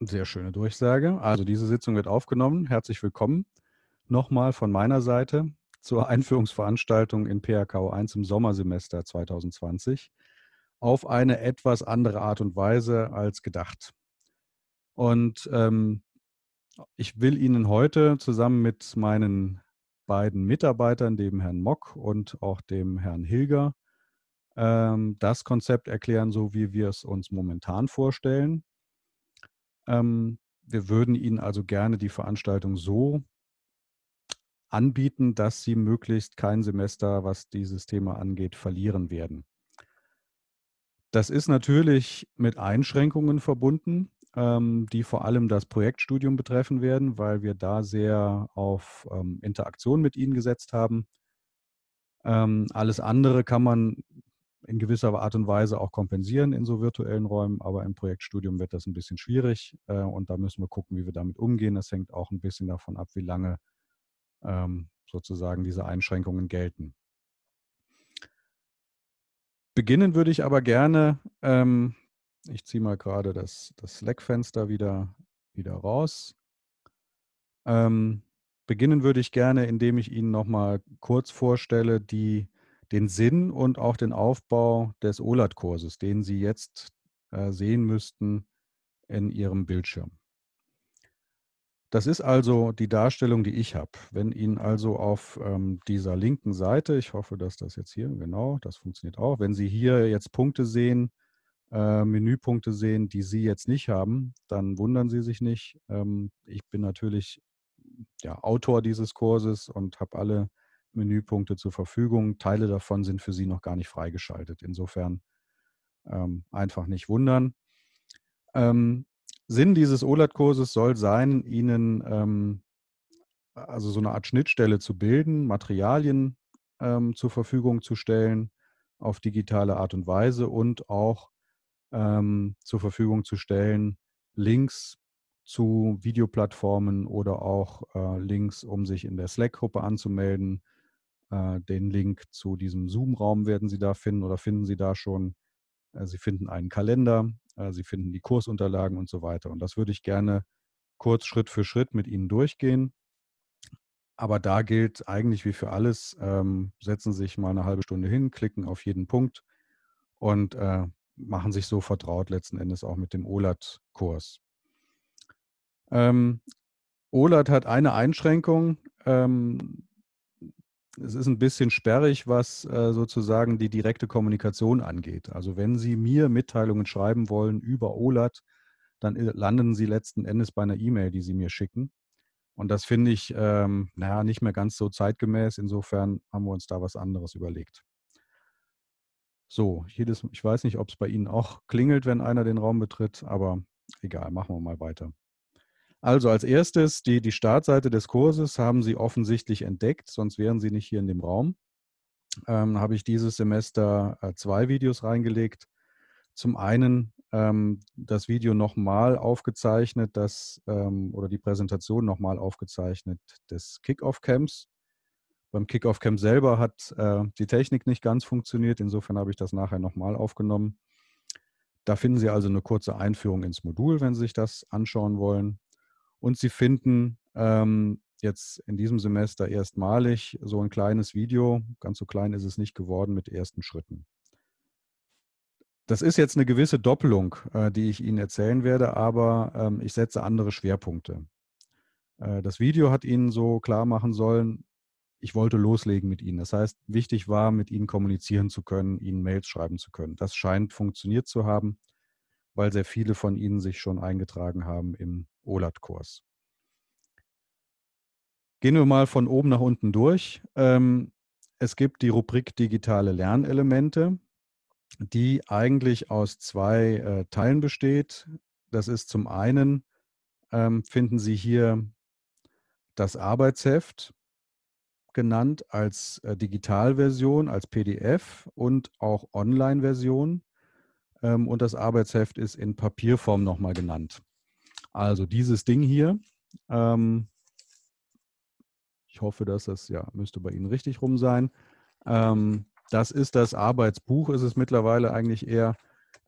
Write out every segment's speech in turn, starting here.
Sehr schöne Durchsage. Also diese Sitzung wird aufgenommen. Herzlich willkommen nochmal von meiner Seite zur Einführungsveranstaltung in PHKO 1 im Sommersemester 2020 auf eine etwas andere Art und Weise als gedacht. Und ähm, ich will Ihnen heute zusammen mit meinen beiden Mitarbeitern, dem Herrn Mock und auch dem Herrn Hilger, ähm, das Konzept erklären, so wie wir es uns momentan vorstellen. Ähm, wir würden Ihnen also gerne die Veranstaltung so anbieten, dass Sie möglichst kein Semester, was dieses Thema angeht, verlieren werden. Das ist natürlich mit Einschränkungen verbunden, ähm, die vor allem das Projektstudium betreffen werden, weil wir da sehr auf ähm, Interaktion mit Ihnen gesetzt haben. Ähm, alles andere kann man in gewisser Art und Weise auch kompensieren in so virtuellen Räumen, aber im Projektstudium wird das ein bisschen schwierig äh, und da müssen wir gucken, wie wir damit umgehen. Das hängt auch ein bisschen davon ab, wie lange ähm, sozusagen diese Einschränkungen gelten. Beginnen würde ich aber gerne, ähm, ich ziehe mal gerade das, das Slack-Fenster wieder, wieder raus. Ähm, beginnen würde ich gerne, indem ich Ihnen nochmal kurz vorstelle, die den Sinn und auch den Aufbau des OLAT-Kurses, den Sie jetzt äh, sehen müssten in Ihrem Bildschirm. Das ist also die Darstellung, die ich habe. Wenn Ihnen also auf ähm, dieser linken Seite, ich hoffe, dass das jetzt hier, genau, das funktioniert auch, wenn Sie hier jetzt Punkte sehen, äh, Menüpunkte sehen, die Sie jetzt nicht haben, dann wundern Sie sich nicht. Ähm, ich bin natürlich ja, Autor dieses Kurses und habe alle Menüpunkte zur Verfügung. Teile davon sind für Sie noch gar nicht freigeschaltet. Insofern ähm, einfach nicht wundern. Ähm, Sinn dieses olad e kurses soll sein, Ihnen ähm, also so eine Art Schnittstelle zu bilden, Materialien ähm, zur Verfügung zu stellen auf digitale Art und Weise und auch ähm, zur Verfügung zu stellen Links zu Videoplattformen oder auch äh, Links, um sich in der Slack-Gruppe anzumelden, äh, den Link zu diesem Zoom-Raum werden Sie da finden oder finden Sie da schon. Äh, Sie finden einen Kalender, äh, Sie finden die Kursunterlagen und so weiter. Und das würde ich gerne kurz Schritt für Schritt mit Ihnen durchgehen. Aber da gilt eigentlich wie für alles, ähm, setzen Sie sich mal eine halbe Stunde hin, klicken auf jeden Punkt und machen sich so vertraut letzten Endes auch mit dem OLAT-Kurs. Ähm, OLAT hat eine Einschränkung, ähm, es ist ein bisschen sperrig, was äh, sozusagen die direkte Kommunikation angeht. Also wenn Sie mir Mitteilungen schreiben wollen über OLAT, dann äh, landen Sie letzten Endes bei einer E-Mail, die Sie mir schicken. Und das finde ich, ähm, naja, nicht mehr ganz so zeitgemäß. Insofern haben wir uns da was anderes überlegt. So, jedes, ich weiß nicht, ob es bei Ihnen auch klingelt, wenn einer den Raum betritt, aber egal, machen wir mal weiter. Also als erstes, die, die Startseite des Kurses haben Sie offensichtlich entdeckt, sonst wären Sie nicht hier in dem Raum. Ähm, habe ich dieses Semester äh, zwei Videos reingelegt. Zum einen ähm, das Video nochmal aufgezeichnet, das, ähm, oder die Präsentation nochmal aufgezeichnet des Kickoff-Camps. Beim Kickoff-Camp selber hat äh, die Technik nicht ganz funktioniert, insofern habe ich das nachher nochmal aufgenommen. Da finden Sie also eine kurze Einführung ins Modul, wenn Sie sich das anschauen wollen. Und sie finden ähm, jetzt in diesem Semester erstmalig so ein kleines Video, ganz so klein ist es nicht geworden, mit ersten Schritten. Das ist jetzt eine gewisse Doppelung, äh, die ich Ihnen erzählen werde, aber ähm, ich setze andere Schwerpunkte. Äh, das Video hat Ihnen so klar machen sollen, ich wollte loslegen mit Ihnen. Das heißt, wichtig war, mit Ihnen kommunizieren zu können, Ihnen Mails schreiben zu können. Das scheint funktioniert zu haben weil sehr viele von Ihnen sich schon eingetragen haben im OLAT-Kurs. Gehen wir mal von oben nach unten durch. Ähm, es gibt die Rubrik digitale Lernelemente, die eigentlich aus zwei äh, Teilen besteht. Das ist zum einen, ähm, finden Sie hier das Arbeitsheft genannt als äh, Digitalversion, als PDF und auch Online-Version. Ähm, und das Arbeitsheft ist in Papierform nochmal genannt. Also dieses Ding hier. Ähm, ich hoffe, dass das, ja, müsste bei Ihnen richtig rum sein. Ähm, das ist das Arbeitsbuch, ist es mittlerweile eigentlich eher,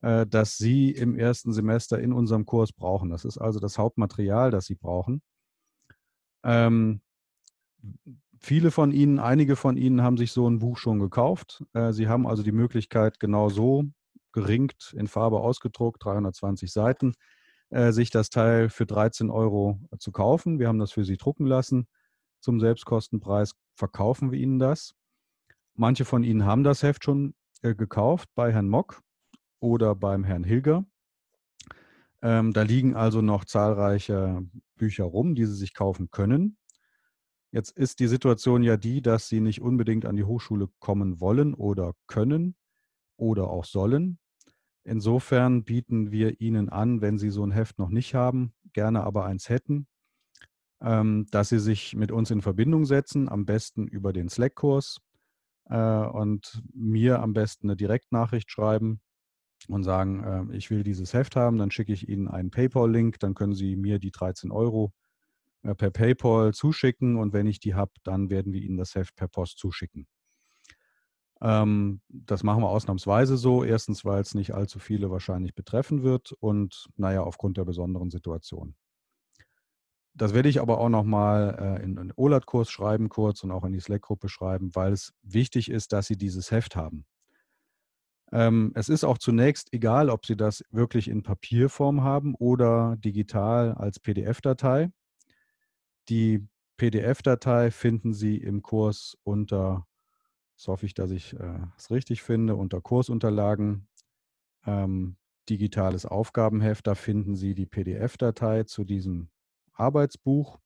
äh, das Sie im ersten Semester in unserem Kurs brauchen. Das ist also das Hauptmaterial, das Sie brauchen. Viele von Ihnen, einige von Ihnen haben sich so ein Buch schon gekauft. Äh, Sie haben also die Möglichkeit, genau so geringt in Farbe ausgedruckt, 320 Seiten, äh, sich das Teil für 13 Euro zu kaufen. Wir haben das für Sie drucken lassen. Zum Selbstkostenpreis verkaufen wir Ihnen das. Manche von Ihnen haben das Heft schon äh, gekauft bei Herrn Mock oder beim Herrn Hilger. Ähm, da liegen also noch zahlreiche Bücher rum, die Sie sich kaufen können. Jetzt ist die Situation ja die, dass Sie nicht unbedingt an die Hochschule kommen wollen oder können oder auch sollen. Insofern bieten wir Ihnen an, wenn Sie so ein Heft noch nicht haben, gerne aber eins hätten, ähm, dass Sie sich mit uns in Verbindung setzen, am besten über den Slack-Kurs äh, und mir am besten eine Direktnachricht schreiben und sagen, ähm, ich will dieses Heft haben, dann schicke ich Ihnen einen PayPal-Link, dann können Sie mir die 13 Euro äh, per PayPal zuschicken und wenn ich die habe, dann werden wir Ihnen das Heft per Post zuschicken. Ähm, das machen wir ausnahmsweise so. Erstens, weil es nicht allzu viele wahrscheinlich betreffen wird und naja, aufgrund der besonderen Situation. Das werde ich aber auch nochmal äh, in den OLAT-Kurs schreiben kurz und auch in die Slack-Gruppe schreiben, weil es wichtig ist, dass Sie dieses Heft haben. Ähm, es ist auch zunächst egal, ob Sie das wirklich in Papierform haben oder digital als PDF-Datei. Die PDF-Datei finden Sie im Kurs unter das hoffe ich, dass ich äh, es richtig finde. Unter Kursunterlagen ähm, digitales Aufgabenheft, da finden Sie die PDF-Datei zu diesem Arbeitsbuch.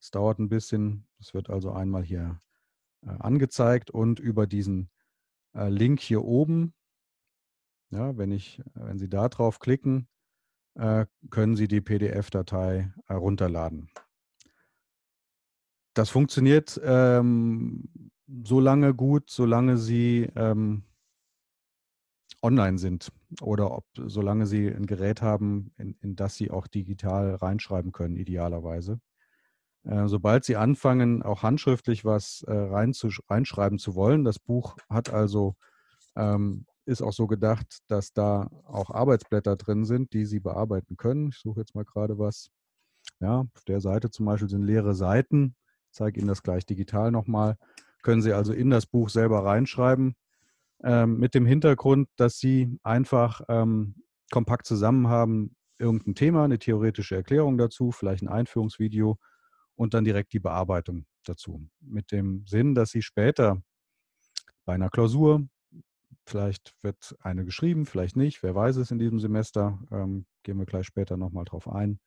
Es dauert ein bisschen. Es wird also einmal hier äh, angezeigt und über diesen äh, Link hier oben, ja, wenn, ich, wenn Sie da drauf klicken, äh, können Sie die PDF-Datei herunterladen. Äh, das funktioniert ähm, so lange gut, solange sie ähm, online sind oder ob solange sie ein Gerät haben, in, in das sie auch digital reinschreiben können, idealerweise. Äh, sobald sie anfangen, auch handschriftlich was äh, rein zu, reinschreiben zu wollen, das Buch hat also ähm, ist auch so gedacht, dass da auch Arbeitsblätter drin sind, die Sie bearbeiten können. Ich suche jetzt mal gerade was. Ja, auf der Seite zum Beispiel sind leere Seiten. Ich zeige Ihnen das gleich digital nochmal. mal können Sie also in das Buch selber reinschreiben, ähm, mit dem Hintergrund, dass Sie einfach ähm, kompakt zusammen haben, irgendein Thema, eine theoretische Erklärung dazu, vielleicht ein Einführungsvideo und dann direkt die Bearbeitung dazu. Mit dem Sinn, dass Sie später bei einer Klausur, vielleicht wird eine geschrieben, vielleicht nicht, wer weiß es in diesem Semester, ähm, gehen wir gleich später nochmal drauf ein,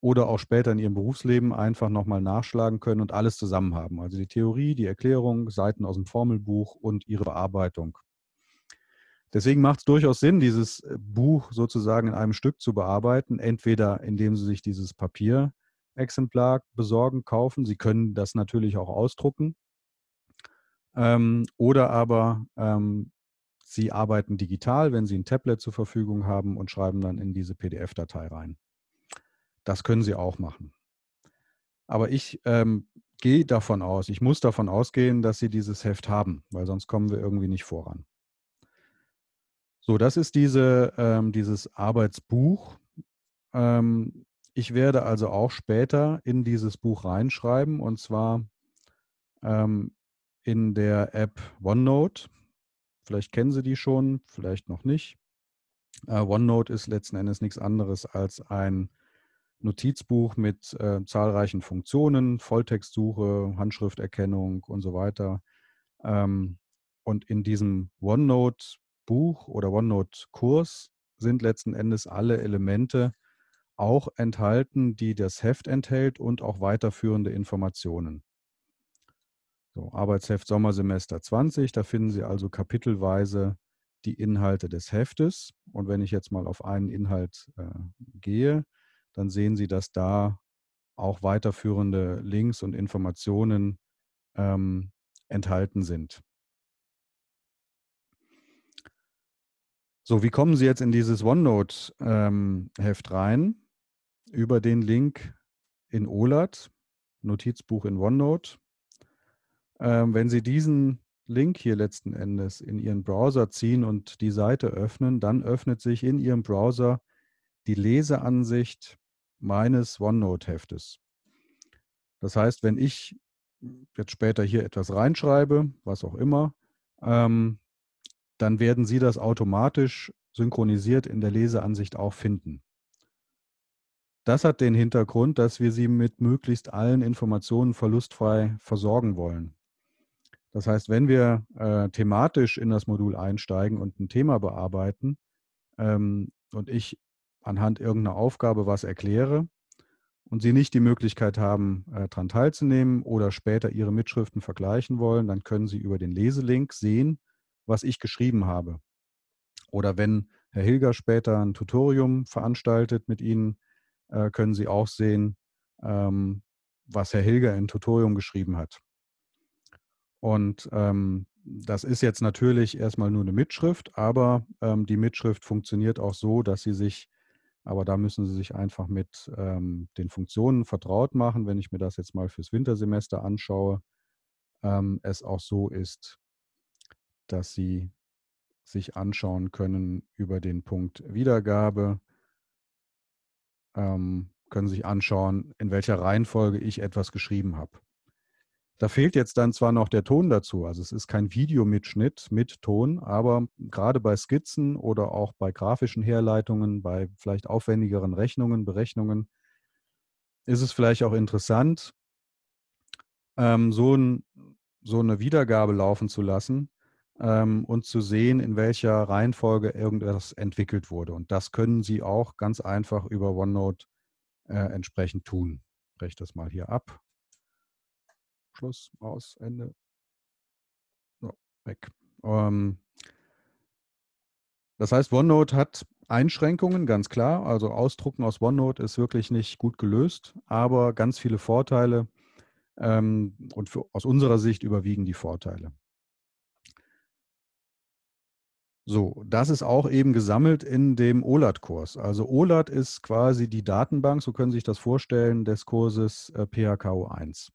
oder auch später in ihrem Berufsleben einfach nochmal nachschlagen können und alles zusammen haben. Also die Theorie, die Erklärung, Seiten aus dem Formelbuch und ihre Bearbeitung. Deswegen macht es durchaus Sinn, dieses äh, Buch sozusagen in einem Stück zu bearbeiten, entweder indem Sie sich dieses Papierexemplar besorgen, kaufen. Sie können das natürlich auch ausdrucken. Ähm, oder aber ähm, Sie arbeiten digital, wenn Sie ein Tablet zur Verfügung haben und schreiben dann in diese PDF-Datei rein. Das können sie auch machen. Aber ich ähm, gehe davon aus, ich muss davon ausgehen, dass sie dieses Heft haben, weil sonst kommen wir irgendwie nicht voran. So, das ist diese, ähm, dieses Arbeitsbuch. Ähm, ich werde also auch später in dieses Buch reinschreiben und zwar ähm, in der App OneNote. Vielleicht kennen Sie die schon, vielleicht noch nicht. Äh, OneNote ist letzten Endes nichts anderes als ein Notizbuch mit äh, zahlreichen Funktionen, Volltextsuche, Handschrifterkennung und so weiter. Ähm, und in diesem OneNote-Buch oder OneNote-Kurs sind letzten Endes alle Elemente auch enthalten, die das Heft enthält und auch weiterführende Informationen. So, Arbeitsheft Sommersemester 20, da finden Sie also kapitelweise die Inhalte des Heftes. Und wenn ich jetzt mal auf einen Inhalt äh, gehe, dann sehen Sie, dass da auch weiterführende Links und Informationen ähm, enthalten sind. So, wie kommen Sie jetzt in dieses OneNote-Heft ähm, rein? Über den Link in OLAT, Notizbuch in OneNote. Ähm, wenn Sie diesen Link hier letzten Endes in Ihren Browser ziehen und die Seite öffnen, dann öffnet sich in Ihrem Browser die Leseansicht meines OneNote-Heftes. Das heißt, wenn ich jetzt später hier etwas reinschreibe, was auch immer, ähm, dann werden Sie das automatisch synchronisiert in der Leseansicht auch finden. Das hat den Hintergrund, dass wir Sie mit möglichst allen Informationen verlustfrei versorgen wollen. Das heißt, wenn wir äh, thematisch in das Modul einsteigen und ein Thema bearbeiten ähm, und ich anhand irgendeiner Aufgabe was erkläre und Sie nicht die Möglichkeit haben, äh, daran teilzunehmen oder später Ihre Mitschriften vergleichen wollen, dann können Sie über den Leselink sehen, was ich geschrieben habe. Oder wenn Herr Hilger später ein Tutorium veranstaltet mit Ihnen, äh, können Sie auch sehen, ähm, was Herr Hilger im Tutorium geschrieben hat. Und ähm, das ist jetzt natürlich erstmal nur eine Mitschrift, aber ähm, die Mitschrift funktioniert auch so, dass Sie sich aber da müssen Sie sich einfach mit ähm, den Funktionen vertraut machen. Wenn ich mir das jetzt mal fürs Wintersemester anschaue, ähm, es auch so ist, dass Sie sich anschauen können über den Punkt Wiedergabe, ähm, können sich anschauen, in welcher Reihenfolge ich etwas geschrieben habe. Da fehlt jetzt dann zwar noch der Ton dazu, also es ist kein Videomitschnitt mit Ton, aber gerade bei Skizzen oder auch bei grafischen Herleitungen, bei vielleicht aufwendigeren Rechnungen, Berechnungen, ist es vielleicht auch interessant, ähm, so, ein, so, eine Wiedergabe laufen zu lassen ähm, und zu sehen, in welcher Reihenfolge irgendwas entwickelt wurde. Und das können Sie auch ganz einfach über OneNote äh, entsprechend tun. Ich breche das mal hier ab Schluss, aus, Ende. So, weg. Ähm, das heißt, OneNote hat Einschränkungen, ganz klar. Also Ausdrucken aus OneNote ist wirklich nicht gut gelöst, aber ganz viele Vorteile. Ähm, und für, aus unserer Sicht überwiegen die Vorteile. So, das ist auch eben gesammelt in dem OLAT-Kurs. Also OLAT ist quasi die Datenbank, so können Sie sich das vorstellen, des Kurses äh, PHKO 1.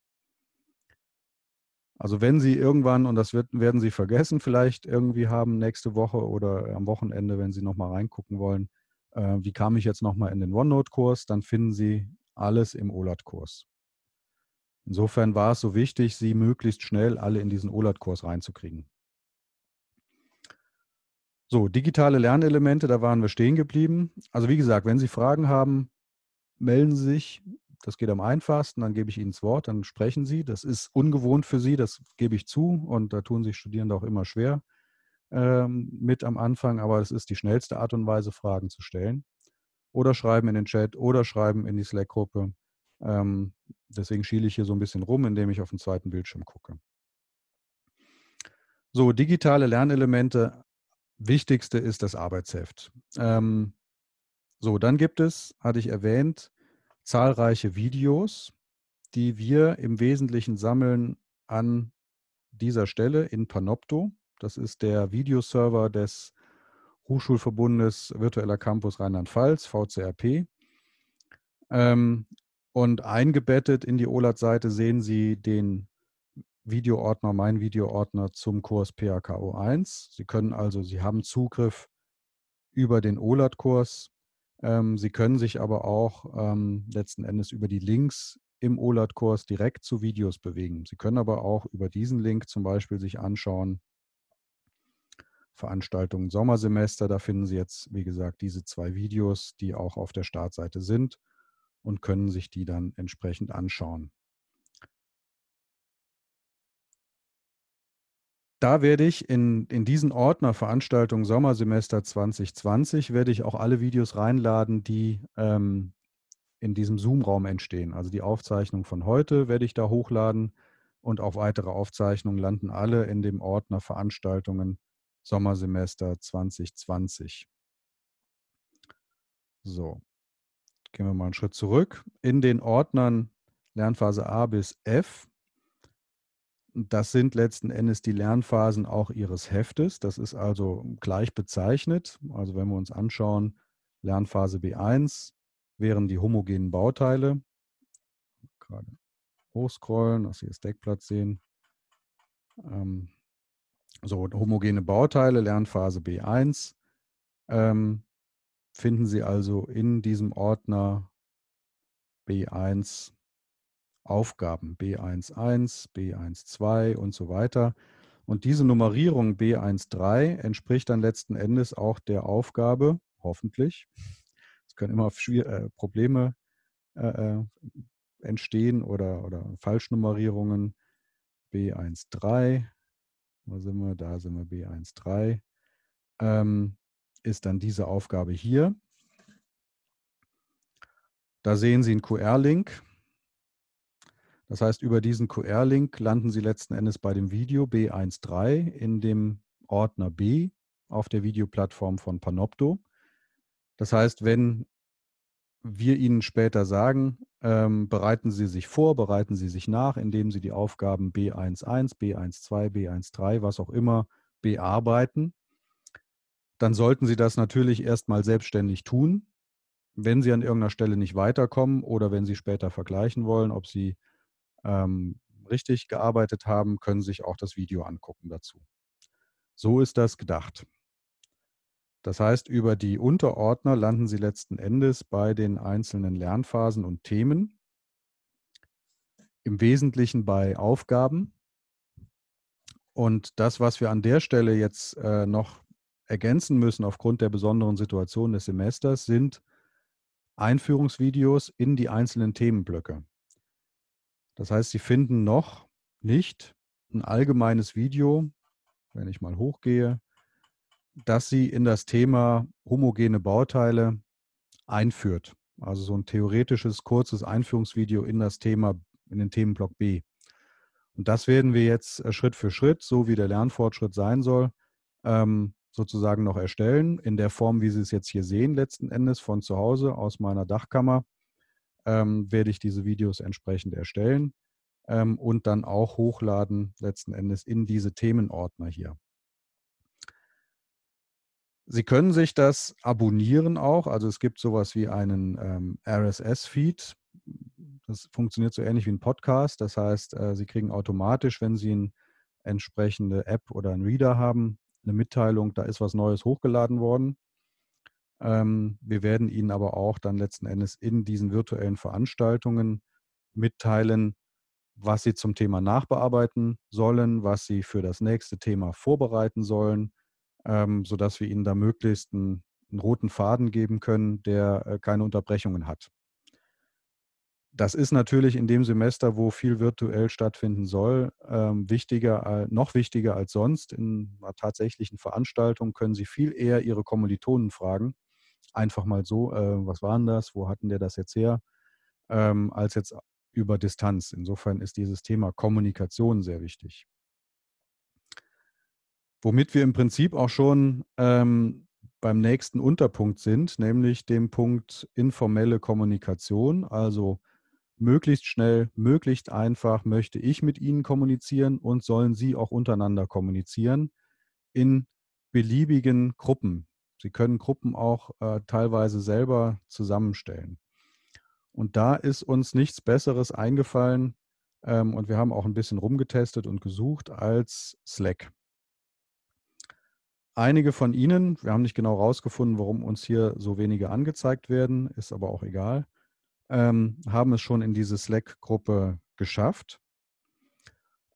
Also wenn Sie irgendwann, und das wird, werden Sie vergessen, vielleicht irgendwie haben nächste Woche oder am Wochenende, wenn Sie nochmal reingucken wollen, äh, wie kam ich jetzt nochmal in den OneNote-Kurs, dann finden Sie alles im OLAT-Kurs. Insofern war es so wichtig, Sie möglichst schnell alle in diesen OLAT-Kurs reinzukriegen. So, digitale Lernelemente, da waren wir stehen geblieben. Also wie gesagt, wenn Sie Fragen haben, melden Sie sich. Das geht am einfachsten, dann gebe ich Ihnen das Wort, dann sprechen Sie. Das ist ungewohnt für Sie, das gebe ich zu und da tun sich Studierende auch immer schwer ähm, mit am Anfang, aber es ist die schnellste Art und Weise, Fragen zu stellen. Oder schreiben in den Chat oder schreiben in die Slack-Gruppe. Ähm, deswegen schiele ich hier so ein bisschen rum, indem ich auf den zweiten Bildschirm gucke. So, digitale Lernelemente. Wichtigste ist das Arbeitsheft. Ähm, so, dann gibt es, hatte ich erwähnt, zahlreiche Videos, die wir im Wesentlichen sammeln an dieser Stelle in Panopto. Das ist der Videoserver des Hochschulverbundes Virtueller Campus Rheinland-Pfalz, VCRP. Ähm, und eingebettet in die OLAT-Seite sehen Sie den Videoordner, mein Videoordner zum Kurs PAKO 1. Sie können also, Sie haben Zugriff über den OLAT-Kurs ähm, sie können sich aber auch ähm, letzten Endes über die Links im OLAT-Kurs direkt zu Videos bewegen. Sie können aber auch über diesen Link zum Beispiel sich anschauen, Veranstaltungen Sommersemester. Da finden Sie jetzt, wie gesagt, diese zwei Videos, die auch auf der Startseite sind und können sich die dann entsprechend anschauen. da werde ich in, in diesen Ordner Veranstaltung Sommersemester 2020, werde ich auch alle Videos reinladen, die ähm, in diesem Zoom-Raum entstehen. Also die Aufzeichnung von heute werde ich da hochladen und auch weitere Aufzeichnungen landen alle in dem Ordner Veranstaltungen Sommersemester 2020. So, gehen wir mal einen Schritt zurück. In den Ordnern Lernphase A bis F das sind letzten Endes die Lernphasen auch Ihres Heftes. Das ist also gleich bezeichnet. Also wenn wir uns anschauen, Lernphase B1 wären die homogenen Bauteile. Gerade hochscrollen, dass Sie das Deckplatz sehen. Ähm, so, homogene Bauteile, Lernphase B1. Ähm, finden Sie also in diesem Ordner B1 Aufgaben B11, B12 und so weiter. Und diese Nummerierung B13 entspricht dann letzten Endes auch der Aufgabe, hoffentlich. Es können immer äh, Probleme äh, äh, entstehen oder, oder Falschnummerierungen. B13, wo sind wir? Da sind wir B13. Ähm, ist dann diese Aufgabe hier. Da sehen Sie einen QR-Link das heißt, über diesen QR-Link landen Sie letzten Endes bei dem Video B13 in dem Ordner B auf der Videoplattform von Panopto. Das heißt, wenn wir Ihnen später sagen, ähm, bereiten Sie sich vor, bereiten Sie sich nach, indem Sie die Aufgaben B11, B12, B13, was auch immer bearbeiten, dann sollten Sie das natürlich erstmal selbstständig tun. Wenn Sie an irgendeiner Stelle nicht weiterkommen oder wenn Sie später vergleichen wollen, ob Sie ähm, richtig gearbeitet haben, können sich auch das Video angucken dazu. So ist das gedacht. Das heißt, über die Unterordner landen Sie letzten Endes bei den einzelnen Lernphasen und Themen, im Wesentlichen bei Aufgaben. Und das, was wir an der Stelle jetzt äh, noch ergänzen müssen aufgrund der besonderen Situation des Semesters, sind Einführungsvideos in die einzelnen Themenblöcke. Das heißt, Sie finden noch nicht ein allgemeines Video, wenn ich mal hochgehe, das Sie in das Thema homogene Bauteile einführt. Also so ein theoretisches, kurzes Einführungsvideo in das Thema, in den Themenblock B. Und das werden wir jetzt äh, Schritt für Schritt, so wie der Lernfortschritt sein soll, ähm, sozusagen noch erstellen, in der Form, wie Sie es jetzt hier sehen, letzten Endes von zu Hause aus meiner Dachkammer ähm, werde ich diese Videos entsprechend erstellen ähm, und dann auch hochladen letzten Endes in diese Themenordner hier. Sie können sich das abonnieren auch. Also es gibt sowas wie einen ähm, RSS-Feed. Das funktioniert so ähnlich wie ein Podcast. Das heißt, äh, Sie kriegen automatisch, wenn Sie eine entsprechende App oder einen Reader haben, eine Mitteilung, da ist was Neues hochgeladen worden. Ähm, wir werden Ihnen aber auch dann letzten Endes in diesen virtuellen Veranstaltungen mitteilen, was Sie zum Thema nachbearbeiten sollen, was Sie für das nächste Thema vorbereiten sollen, ähm, sodass wir Ihnen da möglichst einen, einen roten Faden geben können, der äh, keine Unterbrechungen hat. Das ist natürlich in dem Semester, wo viel virtuell stattfinden soll, ähm, wichtiger, noch wichtiger als sonst. In einer tatsächlichen Veranstaltung können Sie viel eher Ihre Kommilitonen fragen einfach mal so, äh, was denn das, wo hatten der das jetzt her, ähm, als jetzt über Distanz. Insofern ist dieses Thema Kommunikation sehr wichtig. Womit wir im Prinzip auch schon ähm, beim nächsten Unterpunkt sind, nämlich dem Punkt informelle Kommunikation. Also möglichst schnell, möglichst einfach möchte ich mit Ihnen kommunizieren und sollen Sie auch untereinander kommunizieren in beliebigen Gruppen. Sie können Gruppen auch äh, teilweise selber zusammenstellen. Und da ist uns nichts Besseres eingefallen ähm, und wir haben auch ein bisschen rumgetestet und gesucht als Slack. Einige von Ihnen, wir haben nicht genau herausgefunden, warum uns hier so wenige angezeigt werden, ist aber auch egal, ähm, haben es schon in diese Slack-Gruppe geschafft.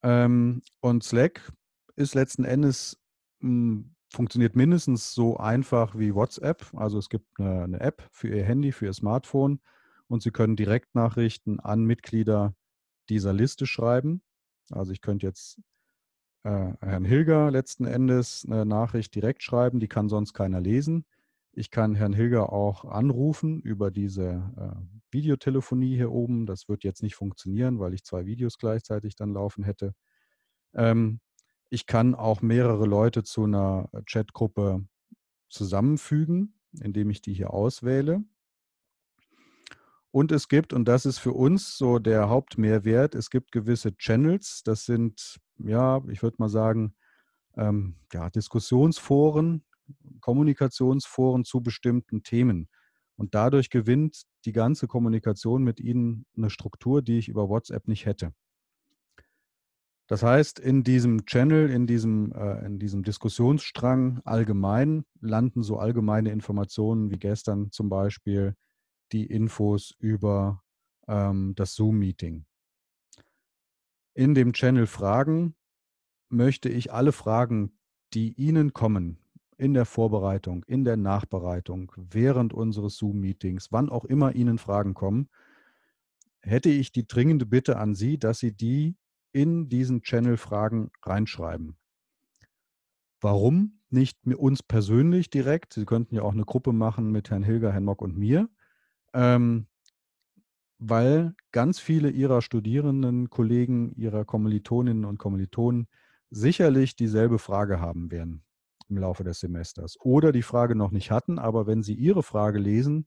Ähm, und Slack ist letzten Endes mh, hm, funktioniert mindestens so einfach wie WhatsApp. Also es gibt eine, eine, App für Ihr Handy, für Ihr Smartphone und Sie können Direktnachrichten an Mitglieder dieser Liste schreiben. Also ich könnte jetzt äh, Herrn Hilger letzten Endes eine Nachricht direkt schreiben, die kann sonst keiner lesen. Ich kann Herrn Hilger auch anrufen über diese äh, Videotelefonie hier oben. Das wird jetzt nicht funktionieren, weil ich zwei Videos gleichzeitig dann laufen hätte. Ähm, ich kann auch mehrere Leute zu einer äh, Chatgruppe zusammenfügen, indem ich die hier auswähle. Und es gibt, und das ist für uns so der Hauptmehrwert, es gibt gewisse Channels. Das sind, ja, ich würde mal sagen, ähm, ja, Diskussionsforen, Kommunikationsforen zu bestimmten Themen. Und dadurch gewinnt die ganze Kommunikation mit Ihnen eine Struktur, die ich über WhatsApp nicht hätte. Das heißt, in diesem Channel, in diesem, äh, in diesem Diskussionsstrang allgemein landen so allgemeine Informationen wie gestern zum Beispiel die Infos über ähm, das Zoom-Meeting. In dem Channel Fragen möchte ich alle Fragen, die Ihnen kommen, in der Vorbereitung, in der Nachbereitung, während unseres Zoom-Meetings, wann auch immer Ihnen Fragen kommen, hätte ich die dringende Bitte an Sie, dass Sie die in diesen Channel Fragen reinschreiben. Warum nicht uns persönlich direkt? Sie könnten ja auch eine Gruppe machen mit Herrn Hilger, Herrn Mock und mir, ähm, weil ganz viele Ihrer Studierenden, Kollegen, Ihrer Kommilitoninnen und Kommilitonen sicherlich dieselbe Frage haben werden im Laufe des Semesters oder die Frage noch nicht hatten, aber wenn Sie Ihre Frage lesen,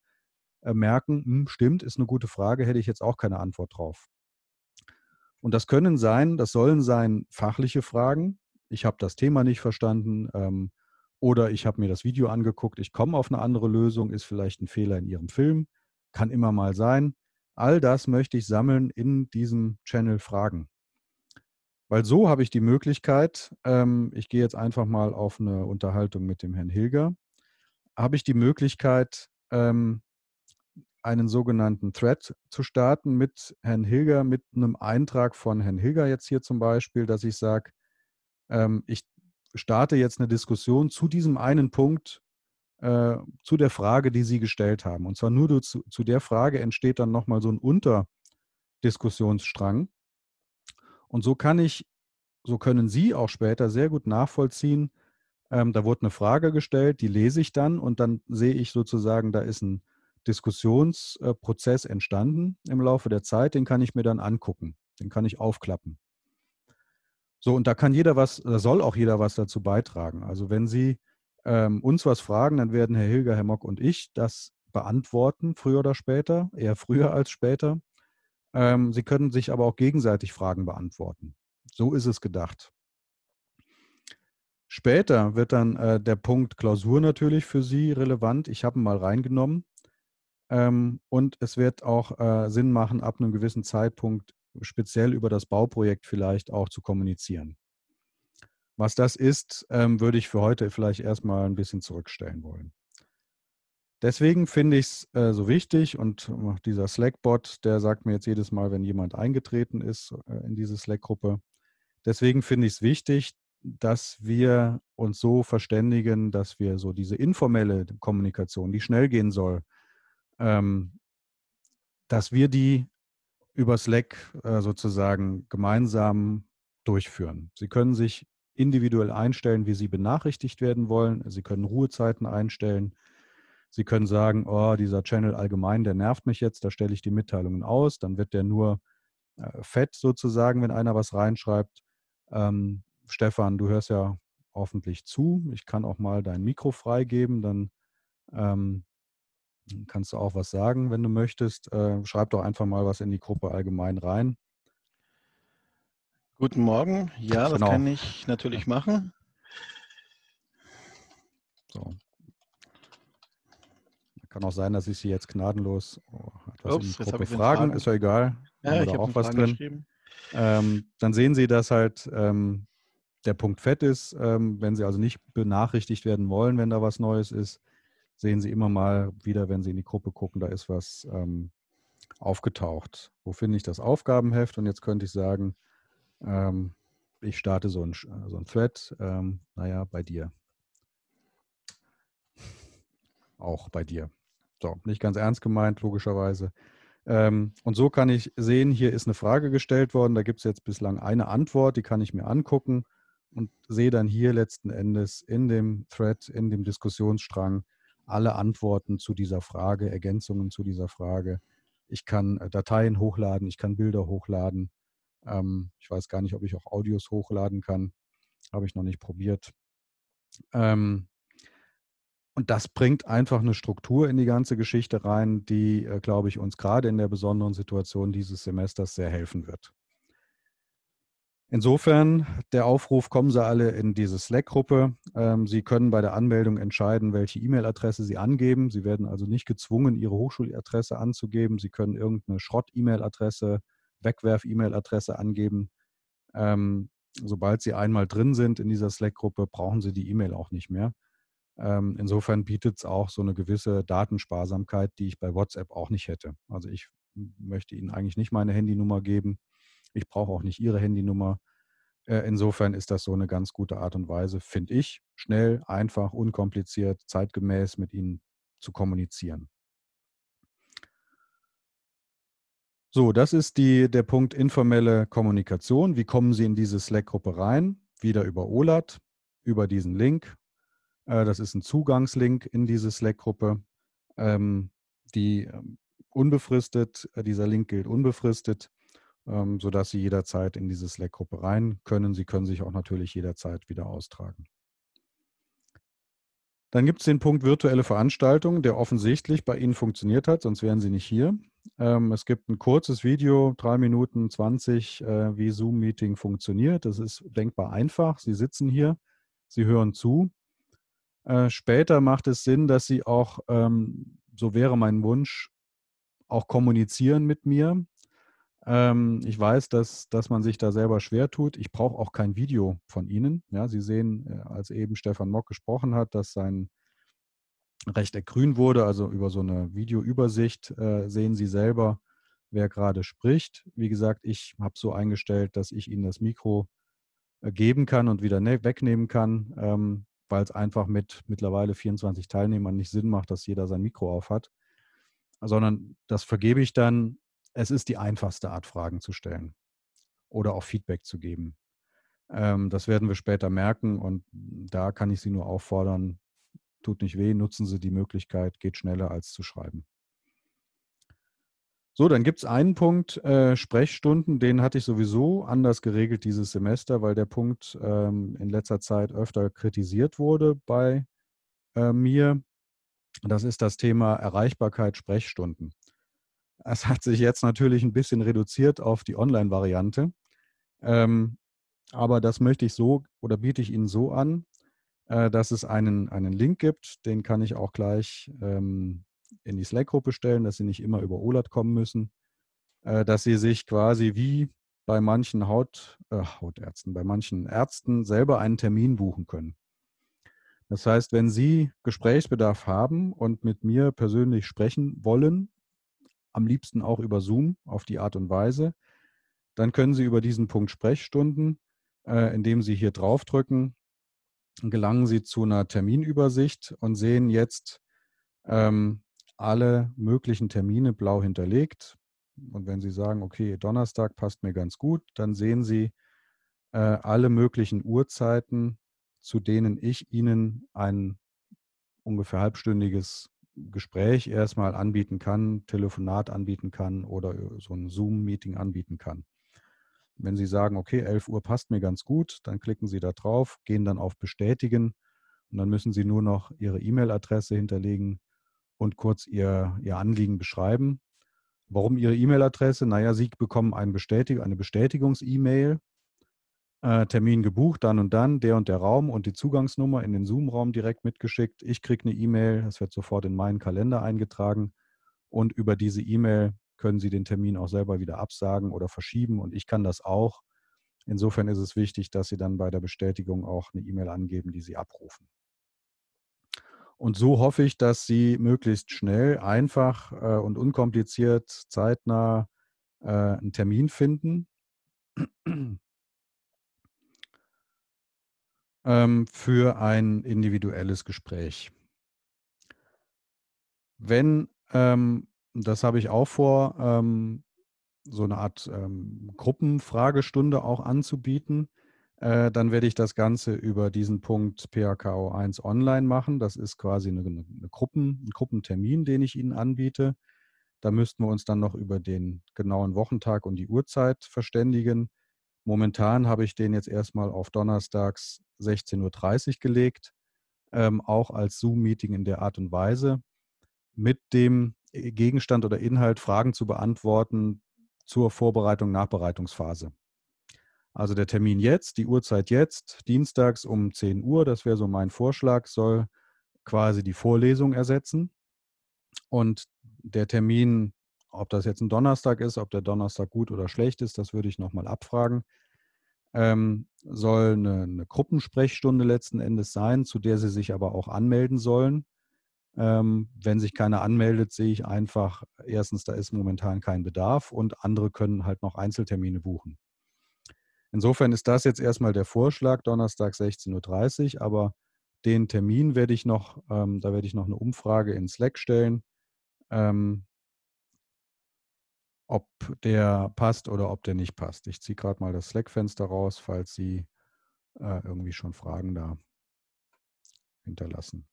äh, merken, hm, stimmt, ist eine gute Frage, hätte ich jetzt auch keine Antwort drauf. Und das können sein, das sollen sein fachliche Fragen. Ich habe das Thema nicht verstanden ähm, oder ich habe mir das Video angeguckt, ich komme auf eine andere Lösung, ist vielleicht ein Fehler in Ihrem Film, kann immer mal sein. All das möchte ich sammeln in diesem Channel Fragen. Weil so habe ich die Möglichkeit, ähm, ich gehe jetzt einfach mal auf eine Unterhaltung mit dem Herrn Hilger, habe ich die Möglichkeit, ähm, einen sogenannten Thread zu starten mit Herrn Hilger, mit einem Eintrag von Herrn Hilger jetzt hier zum Beispiel, dass ich sage, ähm, ich starte jetzt eine Diskussion zu diesem einen Punkt, äh, zu der Frage, die Sie gestellt haben. Und zwar nur zu, zu der Frage entsteht dann nochmal so ein Unterdiskussionsstrang. Und so kann ich, so können Sie auch später sehr gut nachvollziehen, ähm, da wurde eine Frage gestellt, die lese ich dann und dann sehe ich sozusagen, da ist ein Diskussionsprozess entstanden im Laufe der Zeit, den kann ich mir dann angucken, den kann ich aufklappen. So, und da kann jeder was, da soll auch jeder was dazu beitragen. Also wenn Sie ähm, uns was fragen, dann werden Herr Hilger, Herr Mock und ich das beantworten, früher oder später, eher früher als später. Ähm, Sie können sich aber auch gegenseitig Fragen beantworten. So ist es gedacht. Später wird dann äh, der Punkt Klausur natürlich für Sie relevant. Ich habe ihn mal reingenommen. Ähm, und es wird auch äh, Sinn machen, ab einem gewissen Zeitpunkt speziell über das Bauprojekt vielleicht auch zu kommunizieren. Was das ist, ähm, würde ich für heute vielleicht erstmal ein bisschen zurückstellen wollen. Deswegen finde ich es äh, so wichtig und äh, dieser Slack-Bot, der sagt mir jetzt jedes Mal, wenn jemand eingetreten ist äh, in diese Slack-Gruppe, deswegen finde ich es wichtig, dass wir uns so verständigen, dass wir so diese informelle Kommunikation, die schnell gehen soll, ähm, dass wir die über Slack äh, sozusagen gemeinsam durchführen. Sie können sich individuell einstellen, wie Sie benachrichtigt werden wollen. Sie können Ruhezeiten einstellen. Sie können sagen, oh, dieser Channel allgemein, der nervt mich jetzt, da stelle ich die Mitteilungen aus. Dann wird der nur äh, fett sozusagen, wenn einer was reinschreibt. Ähm, Stefan, du hörst ja hoffentlich zu. Ich kann auch mal dein Mikro freigeben, dann ähm, kannst du auch was sagen, wenn du möchtest. Äh, schreib doch einfach mal was in die Gruppe allgemein rein. Guten Morgen. Ja, genau. das kann ich natürlich machen. So. Kann auch sein, dass ich sie jetzt gnadenlos oh, etwas Ups, in die Gruppe fragen. Ist ja egal. Ja, ich da auch was drin. Ähm, dann sehen Sie, dass halt ähm, der Punkt fett ist. Ähm, wenn Sie also nicht benachrichtigt werden wollen, wenn da was Neues ist, sehen Sie immer mal wieder, wenn Sie in die Gruppe gucken, da ist was ähm, aufgetaucht. Wo finde ich das Aufgabenheft? Und jetzt könnte ich sagen, ähm, ich starte so ein, so ein Thread, ähm, naja, bei dir. Auch bei dir. So, nicht ganz ernst gemeint, logischerweise. Ähm, und so kann ich sehen, hier ist eine Frage gestellt worden, da gibt es jetzt bislang eine Antwort, die kann ich mir angucken und sehe dann hier letzten Endes in dem Thread, in dem Diskussionsstrang, alle Antworten zu dieser Frage, Ergänzungen zu dieser Frage. Ich kann äh, Dateien hochladen, ich kann Bilder hochladen. Ähm, ich weiß gar nicht, ob ich auch Audios hochladen kann. Habe ich noch nicht probiert. Ähm, und das bringt einfach eine Struktur in die ganze Geschichte rein, die, äh, glaube ich, uns gerade in der besonderen Situation dieses Semesters sehr helfen wird. Insofern der Aufruf, kommen Sie alle in diese Slack-Gruppe. Ähm, Sie können bei der Anmeldung entscheiden, welche E-Mail-Adresse Sie angeben. Sie werden also nicht gezwungen, Ihre Hochschuladresse anzugeben. Sie können irgendeine Schrott-E-Mail-Adresse, Wegwerf-E-Mail-Adresse angeben. Ähm, sobald Sie einmal drin sind in dieser Slack-Gruppe, brauchen Sie die E-Mail auch nicht mehr. Ähm, insofern bietet es auch so eine gewisse Datensparsamkeit, die ich bei WhatsApp auch nicht hätte. Also ich möchte Ihnen eigentlich nicht meine Handynummer geben ich brauche auch nicht Ihre Handynummer. Äh, insofern ist das so eine ganz gute Art und Weise, finde ich, schnell, einfach, unkompliziert, zeitgemäß mit Ihnen zu kommunizieren. So, das ist die, der Punkt informelle Kommunikation. Wie kommen Sie in diese Slack-Gruppe rein? Wieder über OLAT, über diesen Link. Äh, das ist ein Zugangslink in diese Slack-Gruppe, ähm, die ähm, unbefristet, äh, dieser Link gilt unbefristet ähm, sodass Sie jederzeit in diese Slack-Gruppe rein können. Sie können sich auch natürlich jederzeit wieder austragen. Dann gibt es den Punkt virtuelle Veranstaltungen, der offensichtlich bei Ihnen funktioniert hat, sonst wären Sie nicht hier. Ähm, es gibt ein kurzes Video, drei Minuten 20, äh, wie Zoom-Meeting funktioniert. Das ist denkbar einfach. Sie sitzen hier, Sie hören zu. Äh, später macht es Sinn, dass Sie auch, ähm, so wäre mein Wunsch, auch kommunizieren mit mir. Ähm, ich weiß, dass, dass man sich da selber schwer tut. Ich brauche auch kein Video von Ihnen. Ja, Sie sehen, äh, als eben Stefan Mock gesprochen hat, dass sein Rechteck grün wurde, also über so eine Videoübersicht äh, sehen Sie selber, wer gerade spricht. Wie gesagt, ich habe so eingestellt, dass ich Ihnen das Mikro äh, geben kann und wieder ne-, wegnehmen kann, ähm, weil es einfach mit mittlerweile 24 Teilnehmern nicht Sinn macht, dass jeder sein Mikro auf hat, sondern das vergebe ich dann es ist die einfachste Art, Fragen zu stellen oder auch Feedback zu geben. Ähm, das werden wir später merken und da kann ich Sie nur auffordern, tut nicht weh, nutzen Sie die Möglichkeit, geht schneller als zu schreiben. So, dann gibt es einen Punkt, äh, Sprechstunden, den hatte ich sowieso anders geregelt dieses Semester, weil der Punkt ähm, in letzter Zeit öfter kritisiert wurde bei äh, mir. Das ist das Thema Erreichbarkeit Sprechstunden. Es hat sich jetzt natürlich ein bisschen reduziert auf die Online-Variante. Ähm, aber das möchte ich so oder biete ich Ihnen so an, äh, dass es einen, einen Link gibt, den kann ich auch gleich ähm, in die Slack-Gruppe stellen, dass Sie nicht immer über OLAT kommen müssen, äh, dass Sie sich quasi wie bei manchen Haut, äh, Hautärzten, bei manchen Ärzten selber einen Termin buchen können. Das heißt, wenn Sie Gesprächsbedarf haben und mit mir persönlich sprechen wollen, am liebsten auch über Zoom auf die Art und Weise. Dann können Sie über diesen Punkt Sprechstunden, äh, indem Sie hier draufdrücken, gelangen Sie zu einer Terminübersicht und sehen jetzt ähm, alle möglichen Termine blau hinterlegt. Und wenn Sie sagen, okay, Donnerstag passt mir ganz gut, dann sehen Sie äh, alle möglichen Uhrzeiten, zu denen ich Ihnen ein ungefähr halbstündiges Gespräch erstmal anbieten kann, Telefonat anbieten kann oder äh, so ein Zoom-Meeting anbieten kann. Wenn Sie sagen, okay, 11 Uhr passt mir ganz gut, dann klicken Sie da drauf, gehen dann auf Bestätigen und dann müssen Sie nur noch Ihre E-Mail-Adresse hinterlegen und kurz Ihr, Ihr Anliegen beschreiben. Warum Ihre E-Mail-Adresse? Naja, Sie bekommen eine, Bestätig eine Bestätigungs-E-Mail äh, Termin gebucht, dann und dann, der und der Raum und die Zugangsnummer in den Zoom-Raum direkt mitgeschickt. Ich kriege eine E-Mail, das wird sofort in meinen Kalender eingetragen und über diese E-Mail können Sie den Termin auch selber wieder absagen oder verschieben und ich kann das auch. Insofern ist es wichtig, dass Sie dann bei der Bestätigung auch eine E-Mail angeben, die Sie abrufen. Und so hoffe ich, dass Sie möglichst schnell, einfach äh, und unkompliziert, zeitnah äh, einen Termin finden ähm, für ein individuelles Gespräch. Wenn, ähm, das habe ich auch vor, ähm, so eine Art ähm, Gruppenfragestunde auch anzubieten, äh, dann werde ich das Ganze über diesen Punkt PHKO1 online machen. Das ist quasi eine, eine Gruppen, ein Gruppentermin, den ich Ihnen anbiete. Da müssten wir uns dann noch über den genauen Wochentag und die Uhrzeit verständigen. Momentan habe ich den jetzt erstmal auf donnerstags 16.30 Uhr gelegt, ähm, auch als Zoom-Meeting in der Art und Weise, mit dem äh, Gegenstand oder Inhalt Fragen zu beantworten zur Vorbereitung, Nachbereitungsphase. Also der Termin jetzt, die Uhrzeit jetzt, dienstags um 10 Uhr, das wäre so mein Vorschlag, soll quasi die Vorlesung ersetzen. Und der Termin ob das jetzt ein Donnerstag ist, ob der Donnerstag gut oder schlecht ist, das würde ich nochmal abfragen. Ähm, soll eine, eine, Gruppensprechstunde letzten Endes sein, zu der Sie sich aber auch anmelden sollen. Ähm, wenn sich keiner anmeldet, sehe ich einfach, erstens, da ist momentan kein Bedarf und andere können halt noch Einzeltermine buchen. Insofern ist das jetzt erstmal der Vorschlag, Donnerstag 16.30 Uhr, aber den Termin werde ich noch, ähm, da werde ich noch eine Umfrage in Slack stellen, ähm, ob der passt oder ob der nicht passt. Ich ziehe gerade mal das Slack-Fenster raus, falls Sie äh, irgendwie schon Fragen da hinterlassen.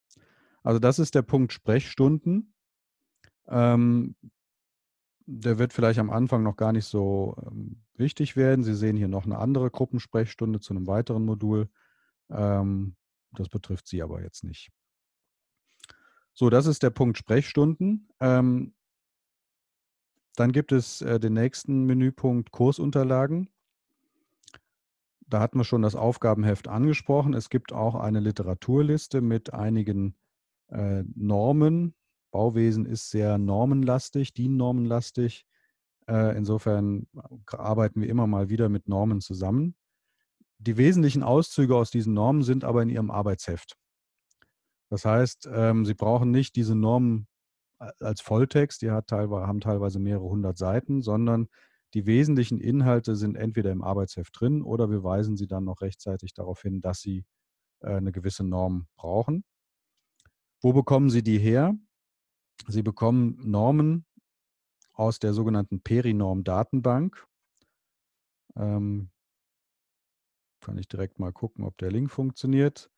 Also das ist der Punkt Sprechstunden. Ähm, der wird vielleicht am Anfang noch gar nicht so ähm, wichtig werden. Sie sehen hier noch eine andere Gruppensprechstunde zu einem weiteren Modul. Ähm, das betrifft Sie aber jetzt nicht. So, das ist der Punkt Sprechstunden. Ähm, dann gibt es äh, den nächsten Menüpunkt Kursunterlagen. Da hatten wir schon das Aufgabenheft angesprochen. Es gibt auch eine Literaturliste mit einigen äh, Normen. Bauwesen ist sehr normenlastig, DIN-normenlastig. Äh, insofern äh, arbeiten wir immer mal wieder mit Normen zusammen. Die wesentlichen Auszüge aus diesen Normen sind aber in Ihrem Arbeitsheft. Das heißt, ähm, Sie brauchen nicht diese Normen als Volltext, die hat teilweise, haben teilweise mehrere hundert Seiten, sondern die wesentlichen Inhalte sind entweder im Arbeitsheft drin oder wir weisen sie dann noch rechtzeitig darauf hin, dass sie äh, eine gewisse Norm brauchen. Wo bekommen Sie die her? Sie bekommen Normen aus der sogenannten Perinorm-Datenbank. Ähm, kann ich direkt mal gucken, ob der Link funktioniert.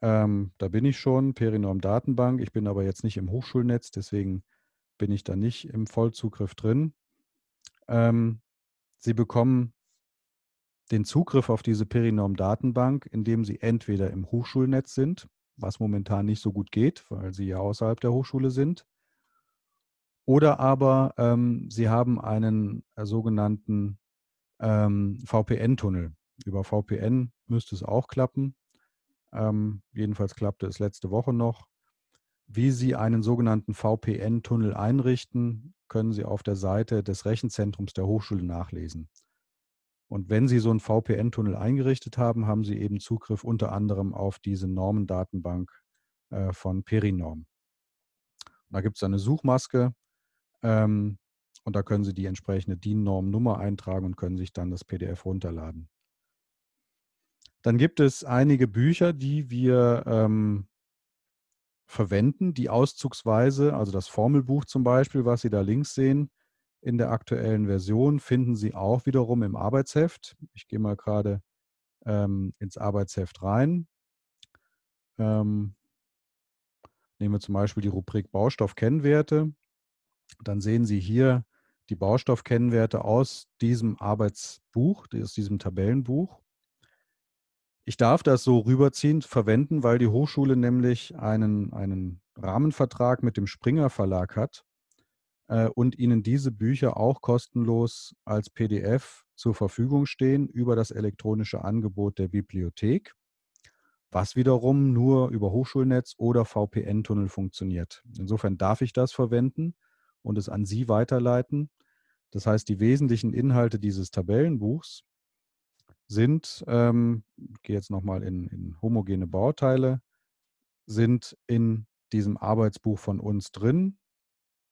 Ähm, da bin ich schon, Perinorm Datenbank. Ich bin aber jetzt nicht im Hochschulnetz, deswegen bin ich da nicht im Vollzugriff drin. Ähm, Sie bekommen den Zugriff auf diese Perinorm Datenbank, indem Sie entweder im Hochschulnetz sind, was momentan nicht so gut geht, weil Sie ja außerhalb der Hochschule sind, oder aber ähm, Sie haben einen äh, sogenannten ähm, VPN-Tunnel. Über VPN müsste es auch klappen. Ähm, jedenfalls klappte es letzte Woche noch. Wie Sie einen sogenannten VPN-Tunnel einrichten, können Sie auf der Seite des Rechenzentrums der Hochschule nachlesen. Und wenn Sie so einen VPN-Tunnel eingerichtet haben, haben Sie eben Zugriff unter anderem auf diese Normendatenbank äh, von Perinorm. Da gibt es eine Suchmaske ähm, und da können Sie die entsprechende DIN-Norm-Nummer eintragen und können sich dann das PDF runterladen. Dann gibt es einige Bücher, die wir ähm, verwenden, die auszugsweise, also das Formelbuch zum Beispiel, was Sie da links sehen, in der aktuellen Version finden Sie auch wiederum im Arbeitsheft. Ich gehe mal gerade ähm, ins Arbeitsheft rein. Ähm, nehmen wir zum Beispiel die Rubrik Baustoffkennwerte. Dann sehen Sie hier die Baustoffkennwerte aus diesem Arbeitsbuch, aus diesem Tabellenbuch. Ich darf das so rüberziehend verwenden, weil die Hochschule nämlich einen, einen Rahmenvertrag mit dem Springer Verlag hat äh, und ihnen diese Bücher auch kostenlos als PDF zur Verfügung stehen über das elektronische Angebot der Bibliothek, was wiederum nur über Hochschulnetz oder VPN-Tunnel funktioniert. Insofern darf ich das verwenden und es an Sie weiterleiten. Das heißt, die wesentlichen Inhalte dieses Tabellenbuchs sind, ähm, ich gehe jetzt nochmal in, in homogene Bauteile, sind in diesem Arbeitsbuch von uns drin.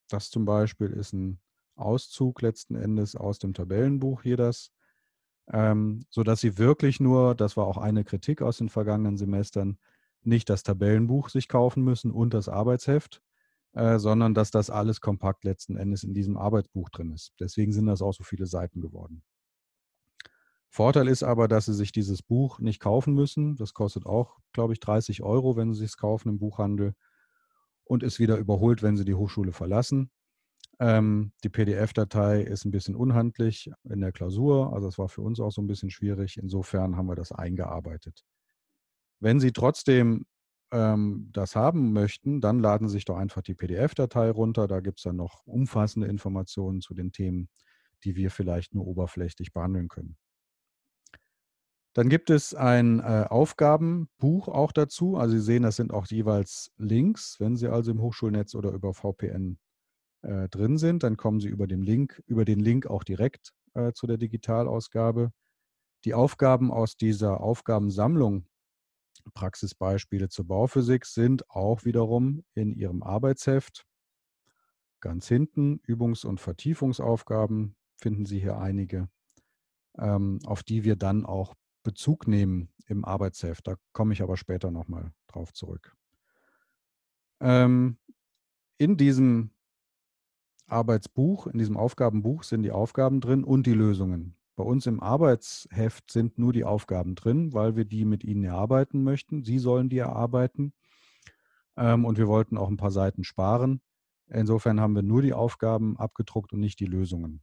Das zum Beispiel ist ein Auszug letzten Endes aus dem Tabellenbuch hier das, ähm, sodass sie wirklich nur, das war auch eine Kritik aus den vergangenen Semestern, nicht das Tabellenbuch sich kaufen müssen und das Arbeitsheft, äh, sondern dass das alles kompakt letzten Endes in diesem Arbeitsbuch drin ist. Deswegen sind das auch so viele Seiten geworden. Vorteil ist aber, dass Sie sich dieses Buch nicht kaufen müssen. Das kostet auch, glaube ich, 30 Euro, wenn Sie es kaufen im Buchhandel und ist wieder überholt, wenn Sie die Hochschule verlassen. Ähm, die PDF-Datei ist ein bisschen unhandlich in der Klausur, also es war für uns auch so ein bisschen schwierig. Insofern haben wir das eingearbeitet. Wenn Sie trotzdem ähm, das haben möchten, dann laden Sie sich doch einfach die PDF-Datei runter. Da gibt es dann noch umfassende Informationen zu den Themen, die wir vielleicht nur oberflächlich behandeln können. Dann gibt es ein äh, Aufgabenbuch auch dazu. Also Sie sehen, das sind auch jeweils Links. Wenn Sie also im Hochschulnetz oder über VPN äh, drin sind, dann kommen Sie über den Link, über den Link auch direkt äh, zu der Digitalausgabe. Die Aufgaben aus dieser Aufgabensammlung Praxisbeispiele zur Bauphysik sind auch wiederum in Ihrem Arbeitsheft. Ganz hinten Übungs- und Vertiefungsaufgaben finden Sie hier einige, ähm, auf die wir dann auch Bezug nehmen im Arbeitsheft. Da komme ich aber später nochmal drauf zurück. Ähm, in diesem Arbeitsbuch, in diesem Aufgabenbuch sind die Aufgaben drin und die Lösungen. Bei uns im Arbeitsheft sind nur die Aufgaben drin, weil wir die mit Ihnen erarbeiten möchten. Sie sollen die erarbeiten. Ähm, und wir wollten auch ein paar Seiten sparen. Insofern haben wir nur die Aufgaben abgedruckt und nicht die Lösungen.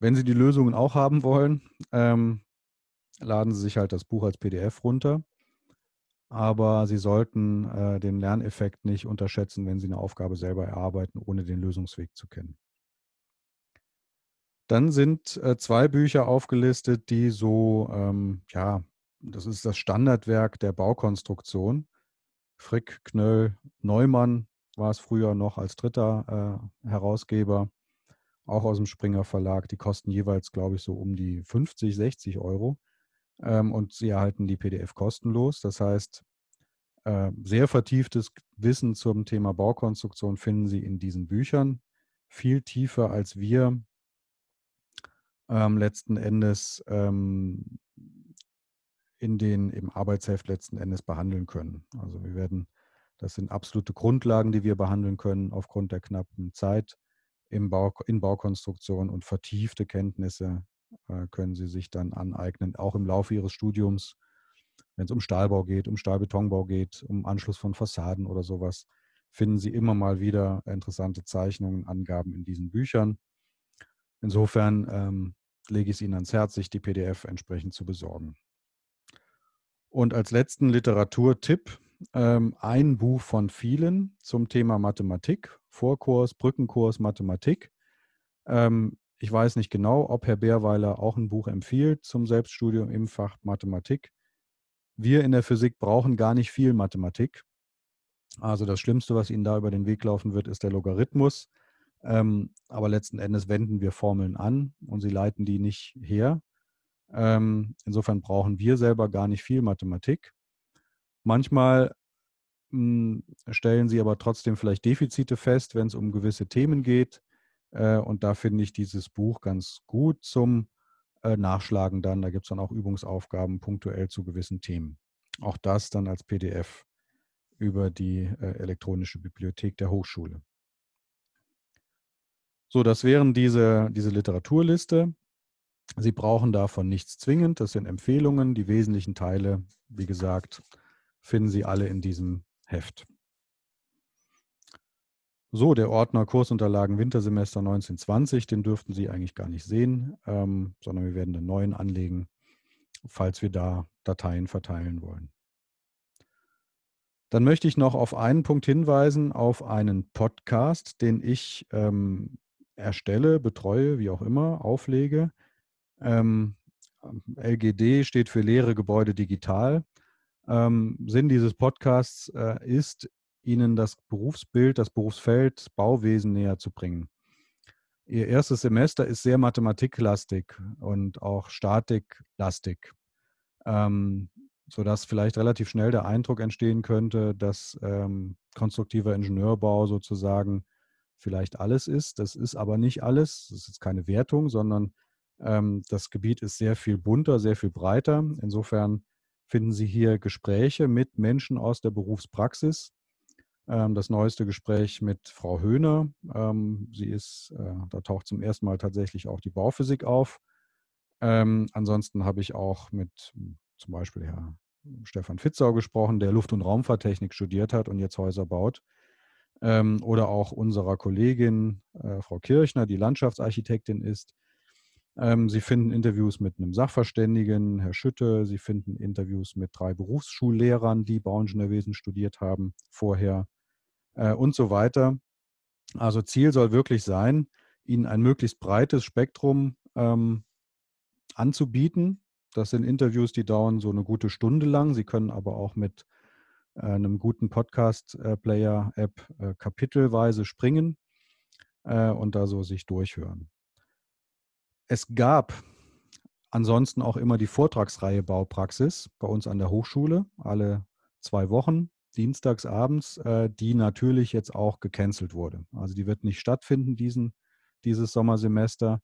Wenn Sie die Lösungen auch haben wollen, ähm, laden Sie sich halt das Buch als PDF runter. Aber Sie sollten äh, den Lerneffekt nicht unterschätzen, wenn Sie eine Aufgabe selber erarbeiten, ohne den Lösungsweg zu kennen. Dann sind äh, zwei Bücher aufgelistet, die so, ähm, ja, das ist das Standardwerk der Baukonstruktion. Frick, Knöll, Neumann war es früher noch als dritter äh, Herausgeber auch aus dem Springer Verlag. Die kosten jeweils, glaube ich, so um die 50, 60 Euro. Ähm, und sie erhalten die PDF kostenlos. Das heißt, äh, sehr vertieftes Wissen zum Thema Baukonstruktion finden Sie in diesen Büchern. Viel tiefer als wir ähm, letzten Endes ähm, in den im Arbeitsheft letzten Endes behandeln können. Also wir werden, das sind absolute Grundlagen, die wir behandeln können aufgrund der knappen Zeit im Bau, in Baukonstruktion und vertiefte Kenntnisse äh, können sie sich dann aneignen, auch im Laufe ihres Studiums, wenn es um Stahlbau geht, um Stahlbetonbau geht, um Anschluss von Fassaden oder sowas, finden sie immer mal wieder interessante Zeichnungen, Angaben in diesen Büchern. Insofern ähm, lege ich es Ihnen ans Herz, sich die PDF entsprechend zu besorgen. Und als letzten Literaturtipp ähm, ein Buch von vielen zum Thema Mathematik, Vorkurs, Brückenkurs Mathematik. Ähm, ich weiß nicht genau, ob Herr Bärweiler auch ein Buch empfiehlt zum Selbststudium im Fach Mathematik. Wir in der Physik brauchen gar nicht viel Mathematik. Also das Schlimmste, was Ihnen da über den Weg laufen wird, ist der Logarithmus. Ähm, aber letzten Endes wenden wir Formeln an und Sie leiten die nicht her. Ähm, insofern brauchen wir selber gar nicht viel Mathematik. Manchmal hm, stellen sie aber trotzdem vielleicht Defizite fest, wenn es um gewisse Themen geht. Äh, und da finde ich dieses Buch ganz gut zum äh, Nachschlagen dann. Da gibt es dann auch Übungsaufgaben punktuell zu gewissen Themen. Auch das dann als PDF über die äh, elektronische Bibliothek der Hochschule. So, das wären diese, diese Literaturliste. Sie brauchen davon nichts zwingend. Das sind Empfehlungen. Die wesentlichen Teile, wie gesagt, finden Sie alle in diesem Heft. So, der Ordner Kursunterlagen Wintersemester 1920, den dürften Sie eigentlich gar nicht sehen, ähm, sondern wir werden einen neuen anlegen, falls wir da Dateien verteilen wollen. Dann möchte ich noch auf einen Punkt hinweisen, auf einen Podcast, den ich ähm, erstelle, betreue, wie auch immer, auflege. Ähm, LGD steht für Leere Gebäude Digital. Ähm, Sinn dieses Podcasts äh, ist, Ihnen das Berufsbild, das Berufsfeld, das Bauwesen näher zu bringen. Ihr erstes Semester ist sehr mathematiklastig und auch statiklastig, ähm, sodass vielleicht relativ schnell der Eindruck entstehen könnte, dass ähm, konstruktiver Ingenieurbau sozusagen vielleicht alles ist. Das ist aber nicht alles. Das ist keine Wertung, sondern ähm, das Gebiet ist sehr viel bunter, sehr viel breiter. Insofern finden Sie hier Gespräche mit Menschen aus der Berufspraxis. Ähm, das neueste Gespräch mit Frau Höhne. Ähm, sie ist, äh, da taucht zum ersten Mal tatsächlich auch die Bauphysik auf. Ähm, ansonsten habe ich auch mit hm, zum Beispiel Herrn Stefan Fitzau gesprochen, der Luft- und Raumfahrttechnik studiert hat und jetzt Häuser baut. Oder auch unserer Kollegin äh, Frau Kirchner, die Landschaftsarchitektin ist ähm, Sie finden Interviews mit einem Sachverständigen, Herr Schütte. Sie finden Interviews mit drei Berufsschullehrern, die Bauingenieurwesen studiert haben vorher äh, und so weiter. Also Ziel soll wirklich sein, Ihnen ein möglichst breites Spektrum ähm, anzubieten. Das sind Interviews, die dauern so eine gute Stunde lang. Sie können aber auch mit äh, einem guten Podcast-Player-App äh, kapitelweise springen und da so sich durchhören. Es gab ansonsten auch immer die Vortragsreihe Baupraxis bei uns an der Hochschule, alle zwei Wochen, dienstags abends, äh, die natürlich jetzt auch gecancelt wurde. Also die wird nicht stattfinden diesen, dieses Sommersemester.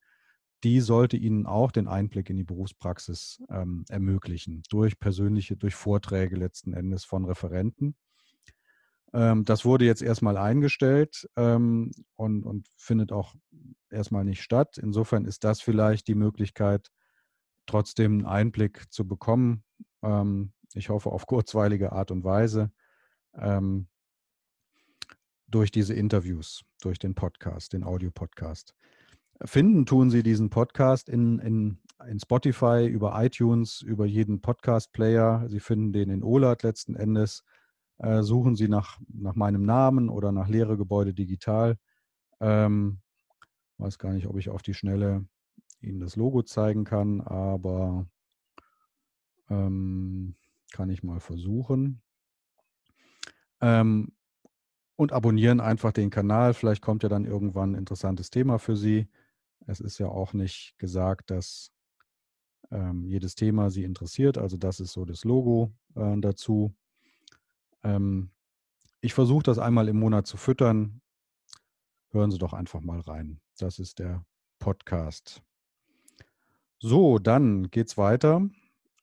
Die sollte Ihnen auch den Einblick in die Berufspraxis ähm, ermöglichen, durch persönliche, durch Vorträge letzten Endes von Referenten. Ähm, das wurde jetzt erstmal eingestellt ähm, und, und findet auch erstmal nicht statt. Insofern ist das vielleicht die Möglichkeit, trotzdem einen Einblick zu bekommen. Ähm, ich hoffe auf kurzweilige Art und Weise durch diese Interviews, durch den Podcast, den Audiopodcast. Finden tun Sie diesen Podcast in, in, in Spotify, über iTunes, über jeden Podcast-Player. Sie finden den in OLAD letzten Endes äh, suchen Sie nach, nach meinem Namen oder nach Leere Gebäude digital. Ähm, weiß gar nicht, ob ich auf die Schnelle Ihnen das Logo zeigen kann, aber ähm, kann ich mal versuchen. Ähm, und abonnieren einfach den Kanal. Vielleicht kommt ja dann irgendwann ein interessantes Thema für Sie. Es ist ja auch nicht gesagt, dass ähm, jedes Thema Sie interessiert. Also das ist so das Logo äh, dazu. Ähm, ich versuche das einmal im Monat zu füttern. Hören Sie doch einfach mal rein. Das ist der Podcast. So, dann geht es weiter.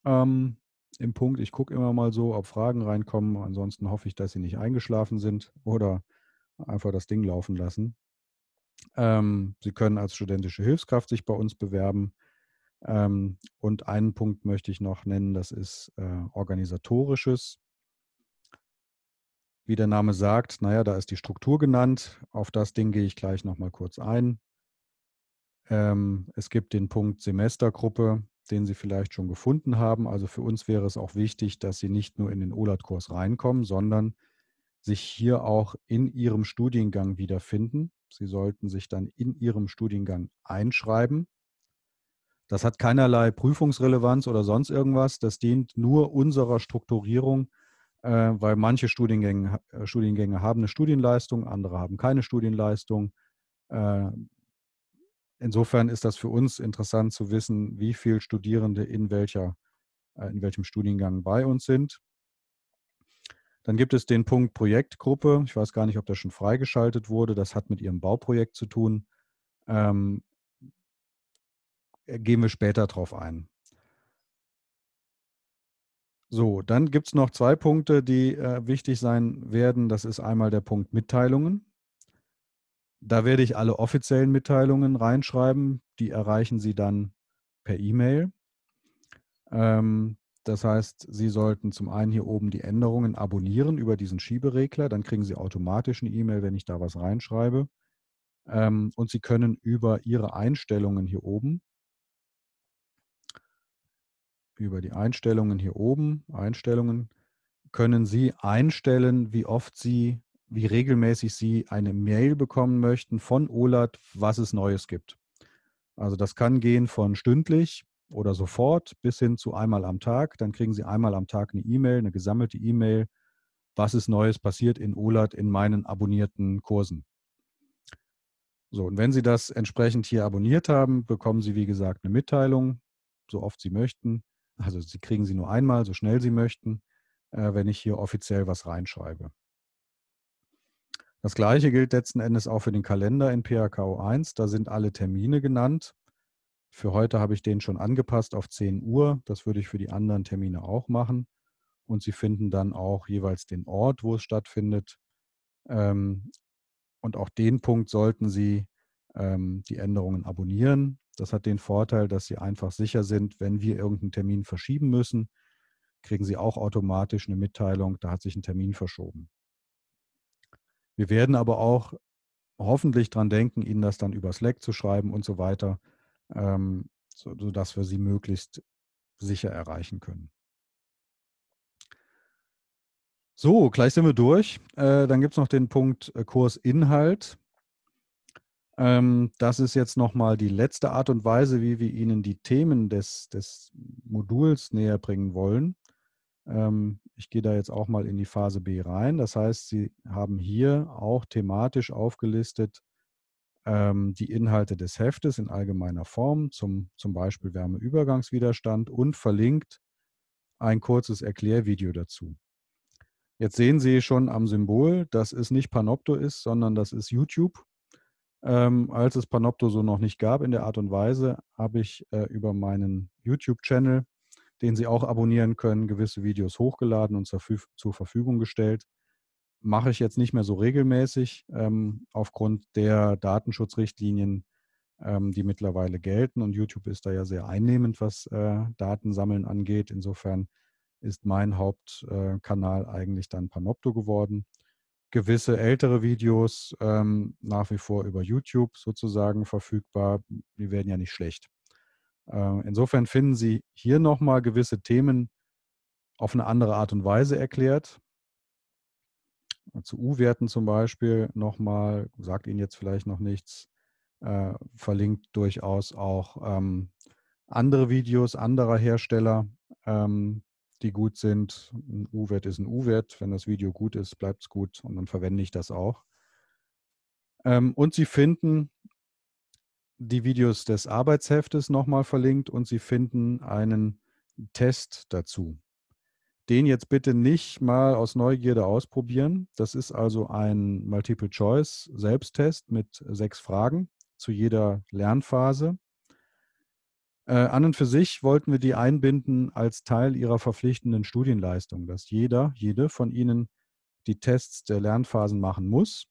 Ähm, Im Punkt, ich gucke immer mal so, ob Fragen reinkommen. Ansonsten hoffe ich, dass Sie nicht eingeschlafen sind oder einfach das Ding laufen lassen. Ähm, Sie können als studentische Hilfskraft sich bei uns bewerben. Ähm, und einen Punkt möchte ich noch nennen, das ist äh, organisatorisches. Wie der Name sagt, naja, da ist die Struktur genannt. Auf das Ding gehe ich gleich nochmal kurz ein. Ähm, es gibt den Punkt Semestergruppe, den Sie vielleicht schon gefunden haben. Also für uns wäre es auch wichtig, dass Sie nicht nur in den OLAT-Kurs reinkommen, sondern sich hier auch in Ihrem Studiengang wiederfinden. Sie sollten sich dann in Ihrem Studiengang einschreiben. Das hat keinerlei Prüfungsrelevanz oder sonst irgendwas. Das dient nur unserer Strukturierung äh, weil manche Studiengänge, äh, Studiengänge haben eine Studienleistung, andere haben keine Studienleistung. Äh, insofern ist das für uns interessant zu wissen, wie viele Studierende in, welcher, in welchem Studiengang bei uns sind. Dann gibt es den Punkt Projektgruppe. Ich weiß gar nicht, ob das schon freigeschaltet wurde. Das hat mit Ihrem Bauprojekt zu tun. Ähm, gehen wir später darauf ein. So, dann gibt es noch zwei Punkte, die äh, wichtig sein werden. Das ist einmal der Punkt Mitteilungen. Da werde ich alle offiziellen Mitteilungen reinschreiben. Die erreichen Sie dann per E-Mail. Ähm, das heißt, Sie sollten zum einen hier oben die Änderungen abonnieren über diesen Schieberegler. Dann kriegen Sie automatisch eine E-Mail, wenn ich da was reinschreibe. Ähm, und Sie können über Ihre Einstellungen hier oben über die Einstellungen hier oben, Einstellungen, können Sie einstellen, wie oft Sie, wie regelmäßig Sie eine Mail bekommen möchten von OLAT, was es Neues gibt. Also das kann gehen von stündlich oder sofort bis hin zu einmal am Tag. Dann kriegen Sie einmal am Tag eine E-Mail, eine gesammelte E-Mail, was ist Neues passiert in OLAT in meinen abonnierten Kursen. So, und wenn Sie das entsprechend hier abonniert haben, bekommen Sie, wie gesagt, eine Mitteilung, so oft Sie möchten. Also Sie kriegen sie nur einmal, so schnell Sie möchten, äh, wenn ich hier offiziell was reinschreibe. Das gleiche gilt letzten Endes auch für den Kalender in PHKO 1. Da sind alle Termine genannt. Für heute habe ich den schon angepasst auf 10 Uhr. Das würde ich für die anderen Termine auch machen. Und Sie finden dann auch jeweils den Ort, wo es stattfindet. Ähm, und auch den Punkt sollten Sie ähm, die Änderungen abonnieren. Das hat den Vorteil, dass Sie einfach sicher sind, wenn wir irgendeinen Termin verschieben müssen, kriegen Sie auch automatisch eine Mitteilung, da hat sich ein Termin verschoben. Wir werden aber auch hoffentlich daran denken, Ihnen das dann über Slack zu schreiben und so weiter, ähm, so, sodass wir Sie möglichst sicher erreichen können. So, gleich sind wir durch. Äh, dann gibt es noch den Punkt äh, Kursinhalt. Ähm, das ist jetzt nochmal die letzte Art und Weise, wie wir Ihnen die Themen des, des Moduls näher bringen wollen. Ähm, ich gehe da jetzt auch mal in die Phase B rein. Das heißt, Sie haben hier auch thematisch aufgelistet ähm, die Inhalte des Heftes in allgemeiner Form, zum, zum Beispiel Wärmeübergangswiderstand und verlinkt ein kurzes Erklärvideo dazu. Jetzt sehen Sie schon am Symbol, dass es nicht Panopto ist, sondern das ist YouTube. Ähm, als es Panopto so noch nicht gab in der Art und Weise, habe ich äh, über meinen YouTube-Channel, den Sie auch abonnieren können, gewisse Videos hochgeladen und zur, zur Verfügung gestellt. Mache ich jetzt nicht mehr so regelmäßig ähm, aufgrund der Datenschutzrichtlinien, ähm, die mittlerweile gelten. Und YouTube ist da ja sehr einnehmend, was äh, Datensammeln angeht. Insofern ist mein Hauptkanal äh, eigentlich dann Panopto geworden gewisse ältere Videos ähm, nach wie vor über YouTube sozusagen verfügbar. Die werden ja nicht schlecht. Äh, insofern finden Sie hier nochmal gewisse Themen auf eine andere Art und Weise erklärt. Zu U-Werten zum Beispiel nochmal, sagt Ihnen jetzt vielleicht noch nichts, äh, verlinkt durchaus auch ähm, andere Videos anderer Hersteller, ähm, die gut sind. Ein U-Wert ist ein U-Wert. Wenn das Video gut ist, bleibt es gut und dann verwende ich das auch. Ähm, und Sie finden die Videos des Arbeitsheftes nochmal verlinkt und Sie finden einen Test dazu. Den jetzt bitte nicht mal aus Neugierde ausprobieren. Das ist also ein Multiple-Choice-Selbsttest mit sechs Fragen zu jeder Lernphase. Äh, an und für sich wollten wir die einbinden als Teil ihrer verpflichtenden Studienleistung, dass jeder, jede von ihnen die Tests der Lernphasen machen muss,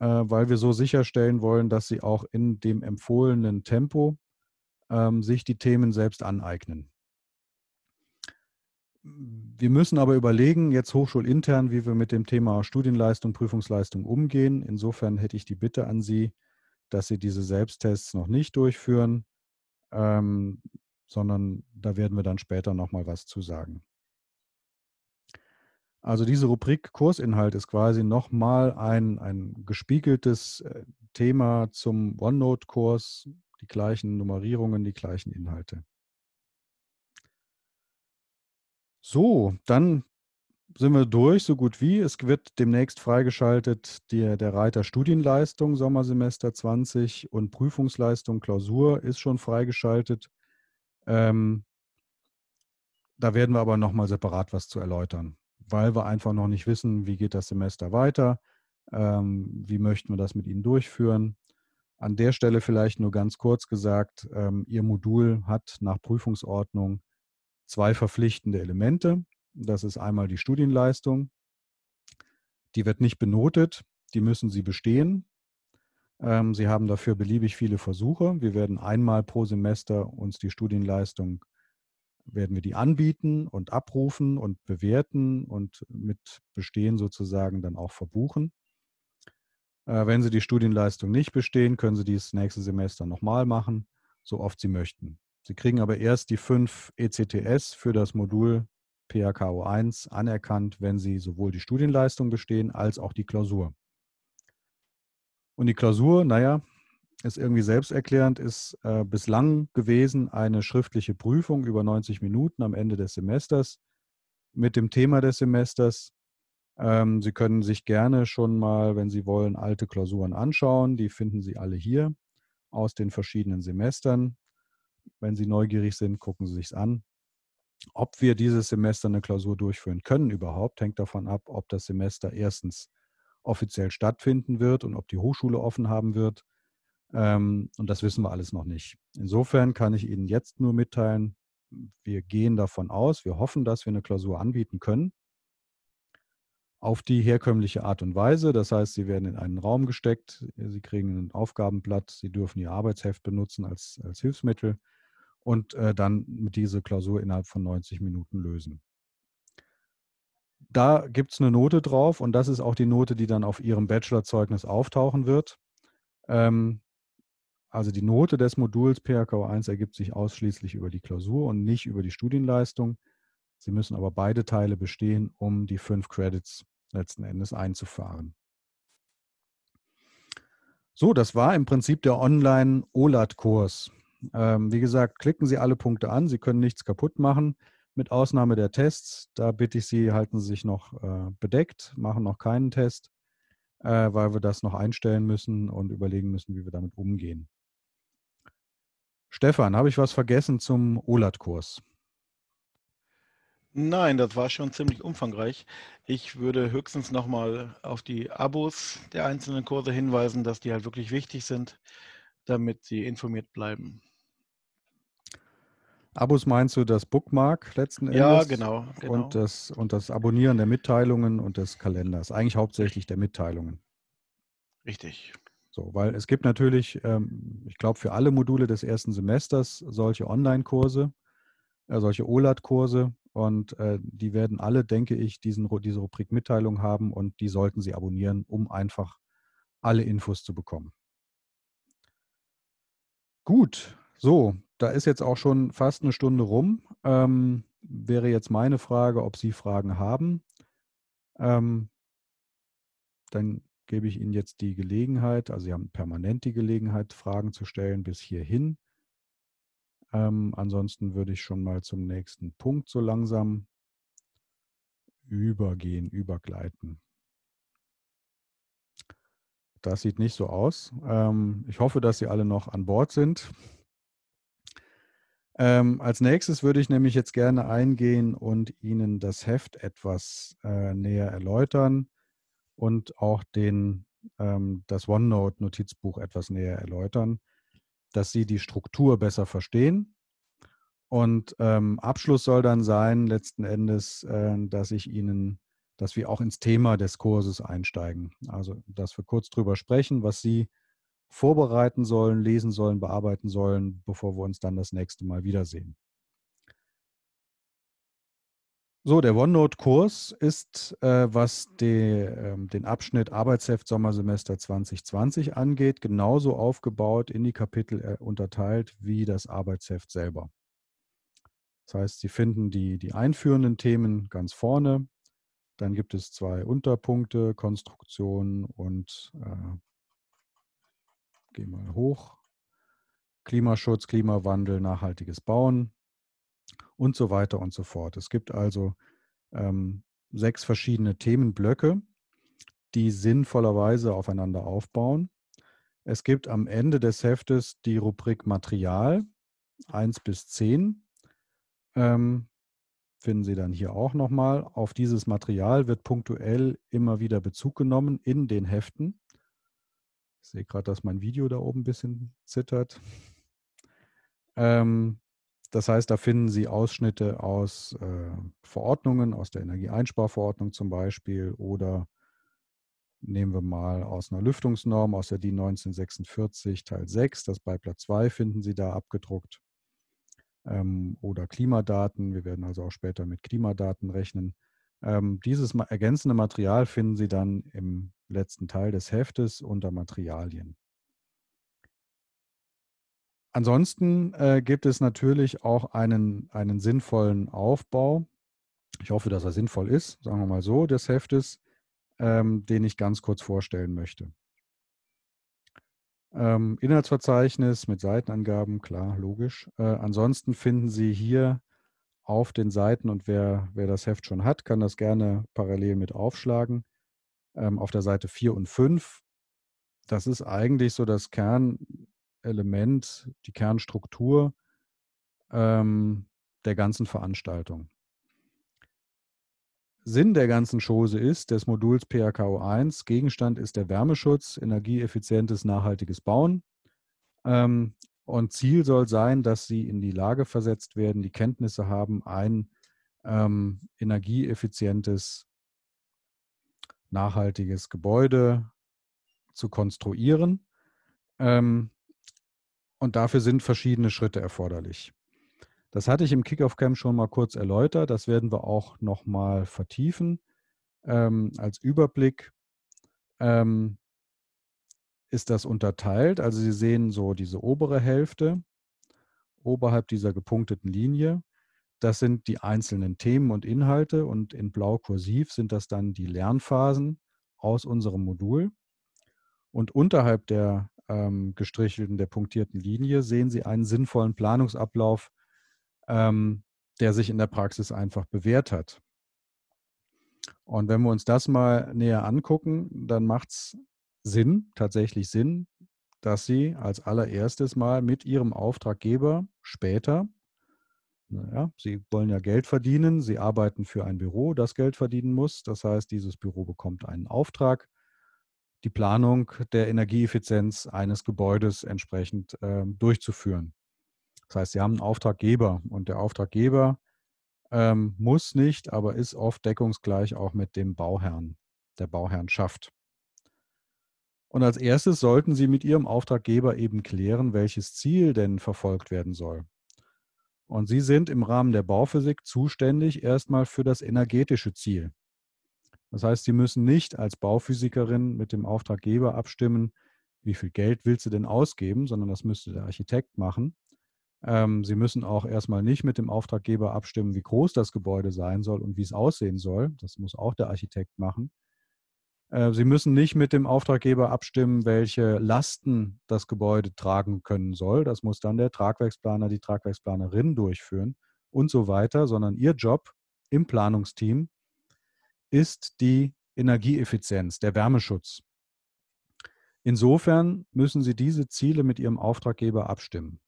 äh, weil wir so sicherstellen wollen, dass sie auch in dem empfohlenen Tempo ähm, sich die Themen selbst aneignen. Wir müssen aber überlegen, jetzt hochschulintern, wie wir mit dem Thema Studienleistung, Prüfungsleistung umgehen. Insofern hätte ich die Bitte an Sie, dass Sie diese Selbsttests noch nicht durchführen, ähm, sondern da werden wir dann später nochmal was zu sagen. Also diese Rubrik Kursinhalt ist quasi nochmal ein, ein gespiegeltes äh, Thema zum OneNote-Kurs, die gleichen Nummerierungen, die gleichen Inhalte. So, dann sind wir durch, so gut wie. Es wird demnächst freigeschaltet die, der Reiter Studienleistung Sommersemester 20 und Prüfungsleistung Klausur ist schon freigeschaltet. Ähm, da werden wir aber nochmal separat was zu erläutern, weil wir einfach noch nicht wissen, wie geht das Semester weiter, ähm, wie möchten wir das mit Ihnen durchführen. An der Stelle vielleicht nur ganz kurz gesagt, ähm, Ihr Modul hat nach Prüfungsordnung zwei verpflichtende Elemente. Das ist einmal die Studienleistung. Die wird nicht benotet, die müssen Sie bestehen. Ähm, sie haben dafür beliebig viele Versuche. Wir werden einmal pro Semester uns die Studienleistung werden wir die anbieten und abrufen und bewerten und mit Bestehen sozusagen dann auch verbuchen. Äh, wenn Sie die Studienleistung nicht bestehen, können Sie dies nächste Semester nochmal machen, so oft Sie möchten. Sie kriegen aber erst die fünf ECTS für das Modul PAKO 1 anerkannt, wenn sie sowohl die Studienleistung bestehen als auch die Klausur. Und die Klausur, naja, ist irgendwie selbsterklärend, ist äh, bislang gewesen eine schriftliche Prüfung über 90 Minuten am Ende des Semesters mit dem Thema des Semesters. Ähm, sie können sich gerne schon mal, wenn Sie wollen, alte Klausuren anschauen. Die finden Sie alle hier aus den verschiedenen Semestern. Wenn Sie neugierig sind, gucken Sie sich an. Ob wir dieses Semester eine Klausur durchführen können überhaupt, hängt davon ab, ob das Semester erstens offiziell stattfinden wird und ob die Hochschule offen haben wird. Ähm, und das wissen wir alles noch nicht. Insofern kann ich Ihnen jetzt nur mitteilen, wir gehen davon aus, wir hoffen, dass wir eine Klausur anbieten können auf die herkömmliche Art und Weise. Das heißt, sie werden in einen Raum gesteckt, sie kriegen ein Aufgabenblatt, sie dürfen ihr Arbeitsheft benutzen als, als Hilfsmittel und äh, dann diese Klausur innerhalb von 90 Minuten lösen. Da gibt es eine Note drauf und das ist auch die Note, die dann auf Ihrem Bachelorzeugnis auftauchen wird. Ähm, also die Note des Moduls PHKO 1 ergibt sich ausschließlich über die Klausur und nicht über die Studienleistung. Sie müssen aber beide Teile bestehen, um die fünf Credits letzten Endes einzufahren. So, das war im Prinzip der Online-OLAT-Kurs. Ähm, wie gesagt, klicken Sie alle Punkte an. Sie können nichts kaputt machen, mit Ausnahme der Tests. Da bitte ich Sie, halten Sie sich noch äh, bedeckt, machen noch keinen Test, äh, weil wir das noch einstellen müssen und überlegen müssen, wie wir damit umgehen. Stefan, habe ich was vergessen zum OLAT-Kurs? Nein, das war schon ziemlich umfangreich. Ich würde höchstens nochmal auf die Abos der einzelnen Kurse hinweisen, dass die halt wirklich wichtig sind, damit sie informiert bleiben. Abos meinst du das Bookmark letzten Endes? Ja, genau. genau. Und, das, und das Abonnieren der Mitteilungen und des Kalenders. Eigentlich hauptsächlich der Mitteilungen. Richtig. So, weil es gibt natürlich, ähm, ich glaube, für alle Module des ersten Semesters solche Online-Kurse, äh, solche OLAT-Kurse. Und äh, die werden alle, denke ich, diesen, diese Rubrik Mitteilung haben und die sollten Sie abonnieren, um einfach alle Infos zu bekommen. Gut, so, da ist jetzt auch schon fast eine Stunde rum. Ähm, wäre jetzt meine Frage, ob Sie Fragen haben. Ähm, dann gebe ich Ihnen jetzt die Gelegenheit, also Sie haben permanent die Gelegenheit, Fragen zu stellen bis hierhin. Ähm, ansonsten würde ich schon mal zum nächsten Punkt so langsam übergehen, übergleiten. Das sieht nicht so aus. Ähm, ich hoffe, dass Sie alle noch an Bord sind. Ähm, als nächstes würde ich nämlich jetzt gerne eingehen und Ihnen das Heft etwas äh, näher erläutern und auch den, ähm, das OneNote-Notizbuch etwas näher erläutern, dass Sie die Struktur besser verstehen. Und ähm, Abschluss soll dann sein, letzten Endes, äh, dass ich Ihnen, dass wir auch ins Thema des Kurses einsteigen. Also, dass wir kurz drüber sprechen, was Sie vorbereiten sollen, lesen sollen, bearbeiten sollen, bevor wir uns dann das nächste Mal wiedersehen. So, der OneNote-Kurs ist, äh, was die, äh, den Abschnitt Arbeitsheft Sommersemester 2020 angeht, genauso aufgebaut in die Kapitel äh, unterteilt wie das Arbeitsheft selber. Das heißt, Sie finden die, die einführenden Themen ganz vorne. Dann gibt es zwei Unterpunkte, Konstruktion und äh, Geh mal hoch. Klimaschutz, Klimawandel, nachhaltiges Bauen und so weiter und so fort. Es gibt also ähm, sechs verschiedene Themenblöcke, die sinnvollerweise aufeinander aufbauen. Es gibt am Ende des Heftes die Rubrik Material 1 bis 10. Ähm, finden Sie dann hier auch nochmal. Auf dieses Material wird punktuell immer wieder Bezug genommen in den Heften. Ich sehe gerade, dass mein Video da oben ein bisschen zittert. Ähm, das heißt, da finden Sie Ausschnitte aus äh, Verordnungen, aus der Energieeinsparverordnung zum Beispiel oder nehmen wir mal aus einer Lüftungsnorm, aus der DIN 1946 Teil 6, das Beiblatt 2 finden Sie da abgedruckt. Ähm, oder Klimadaten, wir werden also auch später mit Klimadaten rechnen. Ähm, dieses ergänzende Material finden Sie dann im letzten Teil des Heftes unter Materialien. Ansonsten äh, gibt es natürlich auch einen, einen sinnvollen Aufbau. Ich hoffe, dass er sinnvoll ist, sagen wir mal so, des Heftes, ähm, den ich ganz kurz vorstellen möchte. Ähm, Inhaltsverzeichnis mit Seitenangaben, klar, logisch. Äh, ansonsten finden Sie hier auf den Seiten und wer, wer das Heft schon hat, kann das gerne parallel mit aufschlagen. Ähm, auf der Seite 4 und 5, das ist eigentlich so das Kernelement, die Kernstruktur ähm, der ganzen Veranstaltung. Sinn der ganzen Chose ist, des Moduls PHKO1, Gegenstand ist der Wärmeschutz, energieeffizientes, nachhaltiges Bauen. Ähm, und Ziel soll sein, dass sie in die Lage versetzt werden, die Kenntnisse haben, ein ähm, energieeffizientes, nachhaltiges Gebäude zu konstruieren. Ähm, und dafür sind verschiedene Schritte erforderlich. Das hatte ich im Kickoff-Camp schon mal kurz erläutert. Das werden wir auch nochmal vertiefen ähm, als Überblick. Ähm, ist das unterteilt. Also Sie sehen so diese obere Hälfte oberhalb dieser gepunkteten Linie. Das sind die einzelnen Themen und Inhalte und in blau kursiv sind das dann die Lernphasen aus unserem Modul. Und unterhalb der ähm, gestrichelten, der punktierten Linie sehen Sie einen sinnvollen Planungsablauf, ähm, der sich in der Praxis einfach bewährt hat. Und wenn wir uns das mal näher angucken, dann macht es Sinn, tatsächlich Sinn, dass sie als allererstes mal mit ihrem Auftraggeber später, naja, sie wollen ja Geld verdienen, sie arbeiten für ein Büro, das Geld verdienen muss. Das heißt, dieses Büro bekommt einen Auftrag, die Planung der Energieeffizienz eines Gebäudes entsprechend äh, durchzuführen. Das heißt, sie haben einen Auftraggeber und der Auftraggeber ähm, muss nicht, aber ist oft deckungsgleich auch mit dem Bauherrn, der Bauherrn schafft. Und als erstes sollten Sie mit Ihrem Auftraggeber eben klären, welches Ziel denn verfolgt werden soll. Und Sie sind im Rahmen der Bauphysik zuständig erstmal für das energetische Ziel. Das heißt, Sie müssen nicht als Bauphysikerin mit dem Auftraggeber abstimmen, wie viel Geld willst du denn ausgeben, sondern das müsste der Architekt machen. Ähm, sie müssen auch erstmal nicht mit dem Auftraggeber abstimmen, wie groß das Gebäude sein soll und wie es aussehen soll. Das muss auch der Architekt machen. Äh, Sie müssen nicht mit dem Auftraggeber abstimmen, welche Lasten das Gebäude tragen können soll. Das muss dann der Tragwerksplaner, die Tragwerksplanerin durchführen und so weiter, sondern Ihr Job im Planungsteam ist die Energieeffizienz, der Wärmeschutz. Insofern müssen Sie diese Ziele mit Ihrem Auftraggeber abstimmen.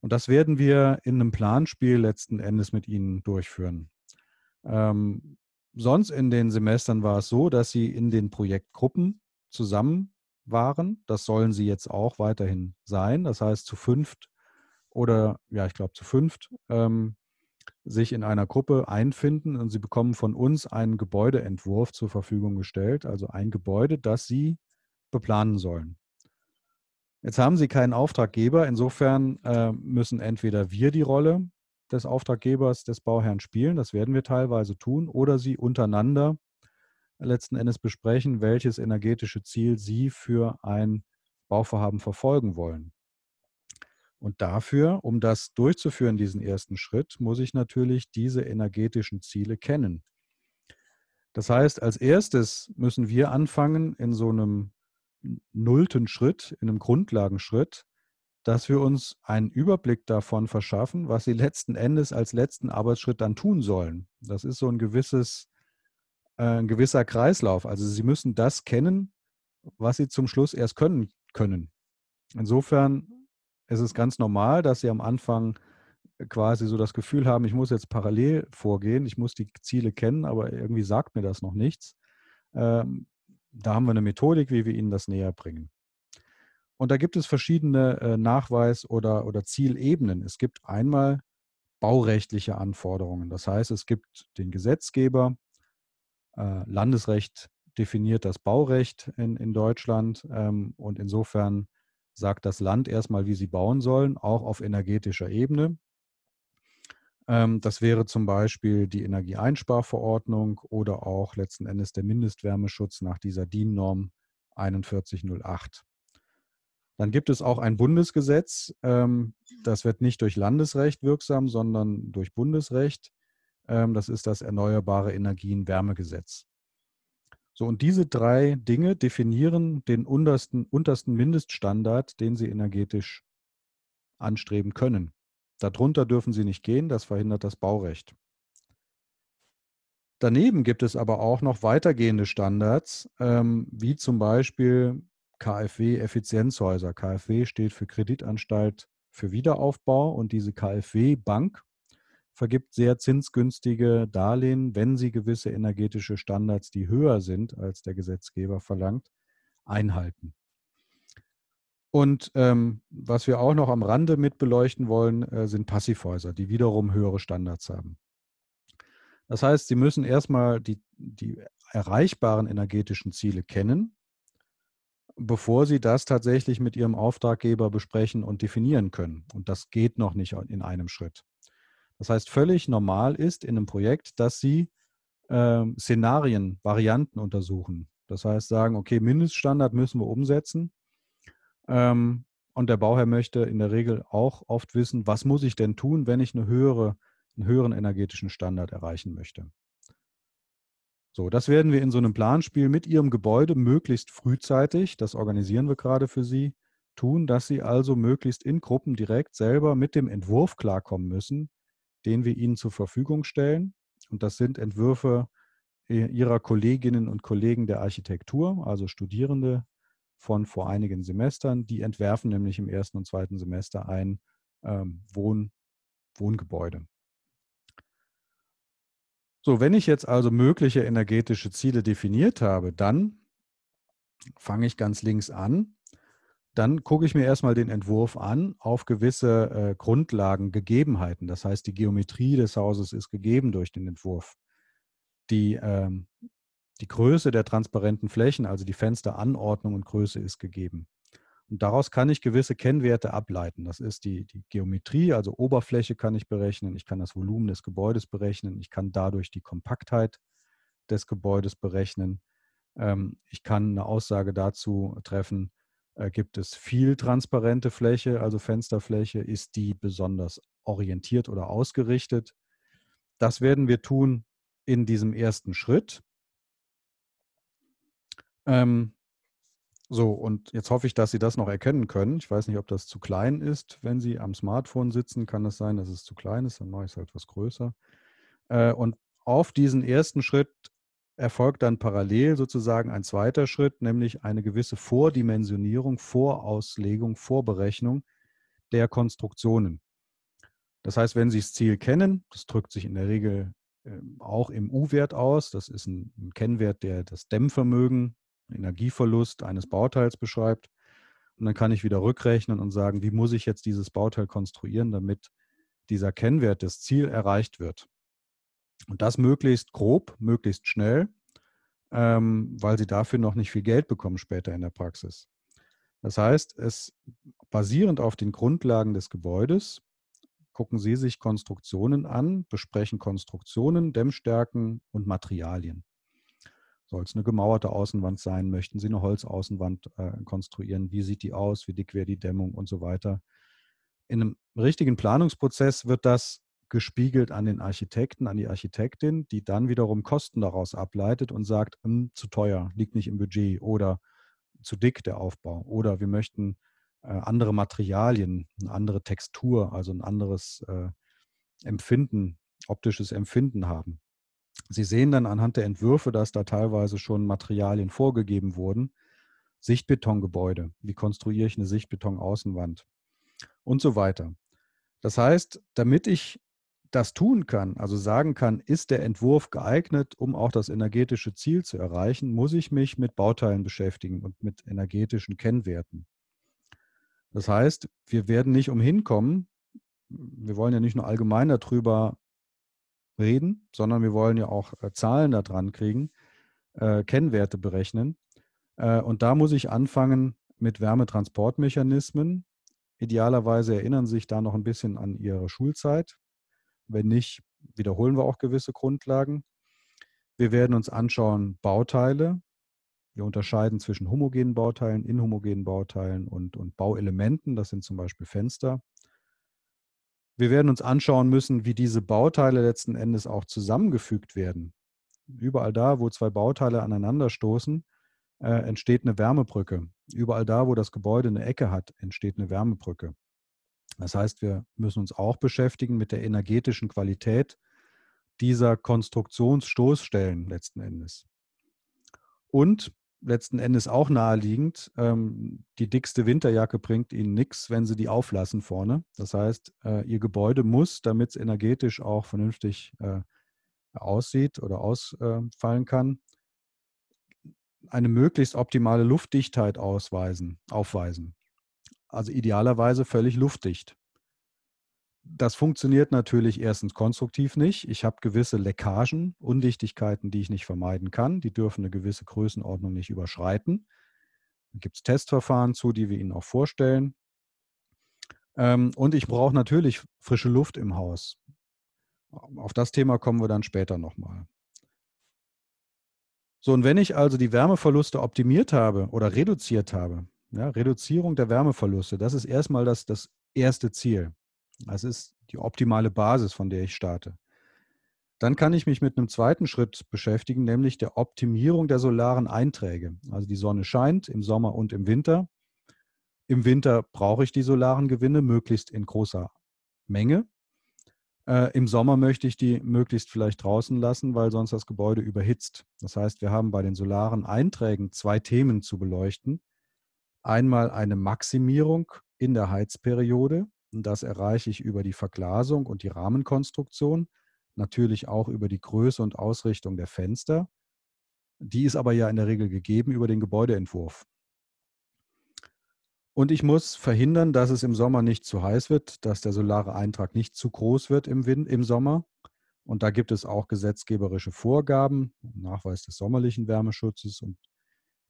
Und das werden wir in einem Planspiel letzten Endes mit Ihnen durchführen. Ähm, sonst in den Semestern war es so, dass sie in den Projektgruppen zusammen waren. Das sollen sie jetzt auch weiterhin sein. Das heißt, zu fünft oder ja, ich glaube zu fünft ähm, sich in einer Gruppe einfinden und sie bekommen von uns einen Gebäudeentwurf zur Verfügung gestellt, also ein Gebäude, das sie beplanen sollen. Jetzt haben sie keinen Auftraggeber, insofern äh, müssen entweder wir die Rolle des Auftraggebers, des Bauherrn spielen. Das werden wir teilweise tun. Oder sie untereinander letzten Endes besprechen, welches energetische Ziel sie für ein Bauvorhaben verfolgen wollen. Und dafür, um das durchzuführen, diesen ersten Schritt, muss ich natürlich diese energetischen Ziele kennen. Das heißt, als erstes müssen wir anfangen, in so einem nullten Schritt, in einem Grundlagenschritt, dass wir uns einen Überblick davon verschaffen, was sie letzten Endes als letzten Arbeitsschritt dann tun sollen. Das ist so ein gewisses, äh, ein gewisser Kreislauf. Also sie müssen das kennen, was sie zum Schluss erst können können. Insofern ist es ganz normal, dass sie am Anfang quasi so das Gefühl haben, ich muss jetzt parallel vorgehen, ich muss die Ziele kennen, aber irgendwie sagt mir das noch nichts. Ähm, da haben wir eine Methodik, wie wir ihnen das näher bringen. Und da gibt es verschiedene äh, Nachweis- oder, oder Zielebenen. Es gibt einmal baurechtliche Anforderungen. Das heißt, es gibt den Gesetzgeber, äh, Landesrecht definiert das Baurecht in, in Deutschland ähm, und insofern sagt das Land erstmal, wie sie bauen sollen, auch auf energetischer Ebene. Ähm, das wäre zum Beispiel die Energieeinsparverordnung oder auch letzten Endes der Mindestwärmeschutz nach dieser DIN-Norm 4108. Dann gibt es auch ein Bundesgesetz. Ähm, das wird nicht durch Landesrecht wirksam, sondern durch Bundesrecht. Ähm, das ist das Erneuerbare Energien Wärmegesetz. So, und diese drei Dinge definieren den untersten, untersten Mindeststandard, den Sie energetisch anstreben können. Darunter dürfen Sie nicht gehen, das verhindert das Baurecht. Daneben gibt es aber auch noch weitergehende Standards, ähm, wie zum Beispiel KfW Effizienzhäuser. KfW steht für Kreditanstalt für Wiederaufbau und diese KfW Bank vergibt sehr zinsgünstige Darlehen, wenn sie gewisse energetische Standards, die höher sind als der Gesetzgeber verlangt, einhalten. Und ähm, was wir auch noch am Rande mit beleuchten wollen, äh, sind Passivhäuser, die wiederum höhere Standards haben. Das heißt, Sie müssen erstmal die, die erreichbaren energetischen Ziele kennen, bevor sie das tatsächlich mit ihrem Auftraggeber besprechen und definieren können. Und das geht noch nicht in einem Schritt. Das heißt, völlig normal ist in einem Projekt, dass sie äh, Szenarien, Varianten untersuchen. Das heißt, sagen, okay, Mindeststandard müssen wir umsetzen. Ähm, und der Bauherr möchte in der Regel auch oft wissen, was muss ich denn tun, wenn ich eine höhere, einen höheren energetischen Standard erreichen möchte. So, das werden wir in so einem Planspiel mit Ihrem Gebäude möglichst frühzeitig, das organisieren wir gerade für Sie, tun, dass Sie also möglichst in Gruppen direkt selber mit dem Entwurf klarkommen müssen, den wir Ihnen zur Verfügung stellen. Und das sind Entwürfe äh, Ihrer Kolleginnen und Kollegen der Architektur, also Studierende von vor einigen Semestern. Die entwerfen nämlich im ersten und zweiten Semester ein ähm, Wohn Wohngebäude. So, wenn ich jetzt also mögliche energetische Ziele definiert habe, dann fange ich ganz links an. Dann gucke ich mir erstmal den Entwurf an auf gewisse äh, Grundlagen, Gegebenheiten. Das heißt, die Geometrie des Hauses ist gegeben durch den Entwurf. Die, ähm, die Größe der transparenten Flächen, also die Fensteranordnung und Größe ist gegeben. Und daraus kann ich gewisse Kennwerte ableiten. Das ist die, die Geometrie, also Oberfläche kann ich berechnen, ich kann das Volumen des Gebäudes berechnen, ich kann dadurch die Kompaktheit des Gebäudes berechnen. Ähm, ich kann eine Aussage dazu treffen, äh, gibt es viel transparente Fläche, also Fensterfläche, ist die besonders orientiert oder ausgerichtet. Das werden wir tun in diesem ersten Schritt. Ähm, so, und jetzt hoffe ich, dass Sie das noch erkennen können. Ich weiß nicht, ob das zu klein ist. Wenn Sie am Smartphone sitzen, kann es sein, dass es zu klein ist. Dann mache ich es halt etwas größer. Äh, und auf diesen ersten Schritt erfolgt dann parallel sozusagen ein zweiter Schritt, nämlich eine gewisse Vordimensionierung, Vorauslegung, Vorberechnung der Konstruktionen. Das heißt, wenn Sie das Ziel kennen, das drückt sich in der Regel ähm, auch im U-Wert aus, das ist ein Kennwert, der das Dämmvermögen Energieverlust eines Bauteils beschreibt. Und dann kann ich wieder rückrechnen und sagen, wie muss ich jetzt dieses Bauteil konstruieren, damit dieser Kennwert, das Ziel erreicht wird. Und das möglichst grob, möglichst schnell, ähm, weil sie dafür noch nicht viel Geld bekommen später in der Praxis. Das heißt, es basierend auf den Grundlagen des Gebäudes gucken Sie sich Konstruktionen an, besprechen Konstruktionen, Dämmstärken und Materialien. Soll es eine gemauerte Außenwand sein? Möchten Sie eine Holzaußenwand äh, konstruieren? Wie sieht die aus? Wie dick wäre die Dämmung und so weiter? In einem richtigen Planungsprozess wird das gespiegelt an den Architekten, an die Architektin, die dann wiederum Kosten daraus ableitet und sagt, hm, zu teuer, liegt nicht im Budget oder zu dick der Aufbau oder wir möchten äh, andere Materialien, eine andere Textur, also ein anderes äh, Empfinden, optisches Empfinden haben. Sie sehen dann anhand der Entwürfe, dass da teilweise schon Materialien vorgegeben wurden. Sichtbetongebäude, wie konstruiere ich eine Sichtbetonaußenwand und so weiter. Das heißt, damit ich das tun kann, also sagen kann, ist der Entwurf geeignet, um auch das energetische Ziel zu erreichen, muss ich mich mit Bauteilen beschäftigen und mit energetischen Kennwerten. Das heißt, wir werden nicht umhin kommen, wir wollen ja nicht nur allgemein darüber reden, sondern wir wollen ja auch äh, Zahlen da dran kriegen, äh, Kennwerte berechnen. Äh, und da muss ich anfangen mit Wärmetransportmechanismen. Idealerweise erinnern Sie sich da noch ein bisschen an Ihre Schulzeit. Wenn nicht, wiederholen wir auch gewisse Grundlagen. Wir werden uns anschauen Bauteile. Wir unterscheiden zwischen homogenen Bauteilen, inhomogenen Bauteilen und, und Bauelementen. Das sind zum Beispiel Fenster. Wir werden uns anschauen müssen, wie diese Bauteile letzten Endes auch zusammengefügt werden. Überall da, wo zwei Bauteile aneinanderstoßen, äh, entsteht eine Wärmebrücke. Überall da, wo das Gebäude eine Ecke hat, entsteht eine Wärmebrücke. Das heißt, wir müssen uns auch beschäftigen mit der energetischen Qualität dieser Konstruktionsstoßstellen letzten Endes. Und letzten Endes auch naheliegend. Ähm, die dickste Winterjacke bringt ihnen nichts, wenn sie die auflassen vorne. Das heißt, äh, ihr Gebäude muss, damit es energetisch auch vernünftig äh, aussieht oder ausfallen kann, eine möglichst optimale Luftdichtheit ausweisen, aufweisen. Also idealerweise völlig luftdicht das funktioniert natürlich erstens konstruktiv nicht. Ich habe gewisse Leckagen, Undichtigkeiten, die ich nicht vermeiden kann. Die dürfen eine gewisse Größenordnung nicht überschreiten. Da gibt es Testverfahren zu, die wir Ihnen auch vorstellen. Ähm, und ich brauche natürlich frische Luft im Haus. Auf das Thema kommen wir dann später nochmal. So, und wenn ich also die Wärmeverluste optimiert habe oder reduziert habe, ja, Reduzierung der Wärmeverluste, das ist erstmal das, das erste Ziel. Das ist die optimale Basis, von der ich starte. Dann kann ich mich mit einem zweiten Schritt beschäftigen, nämlich der Optimierung der solaren Einträge. Also die Sonne scheint im Sommer und im Winter. Im Winter brauche ich die solaren Gewinne möglichst in großer Menge. Äh, Im Sommer möchte ich die möglichst vielleicht draußen lassen, weil sonst das Gebäude überhitzt. Das heißt, wir haben bei den solaren Einträgen zwei Themen zu beleuchten. Einmal eine Maximierung in der Heizperiode das erreiche ich über die Verglasung und die Rahmenkonstruktion, natürlich auch über die Größe und Ausrichtung der Fenster. Die ist aber ja in der Regel gegeben über den Gebäudeentwurf. Und ich muss verhindern, dass es im Sommer nicht zu heiß wird, dass der solare Eintrag nicht zu groß wird im, Wind, im Sommer. Und da gibt es auch gesetzgeberische Vorgaben, Nachweis des sommerlichen Wärmeschutzes und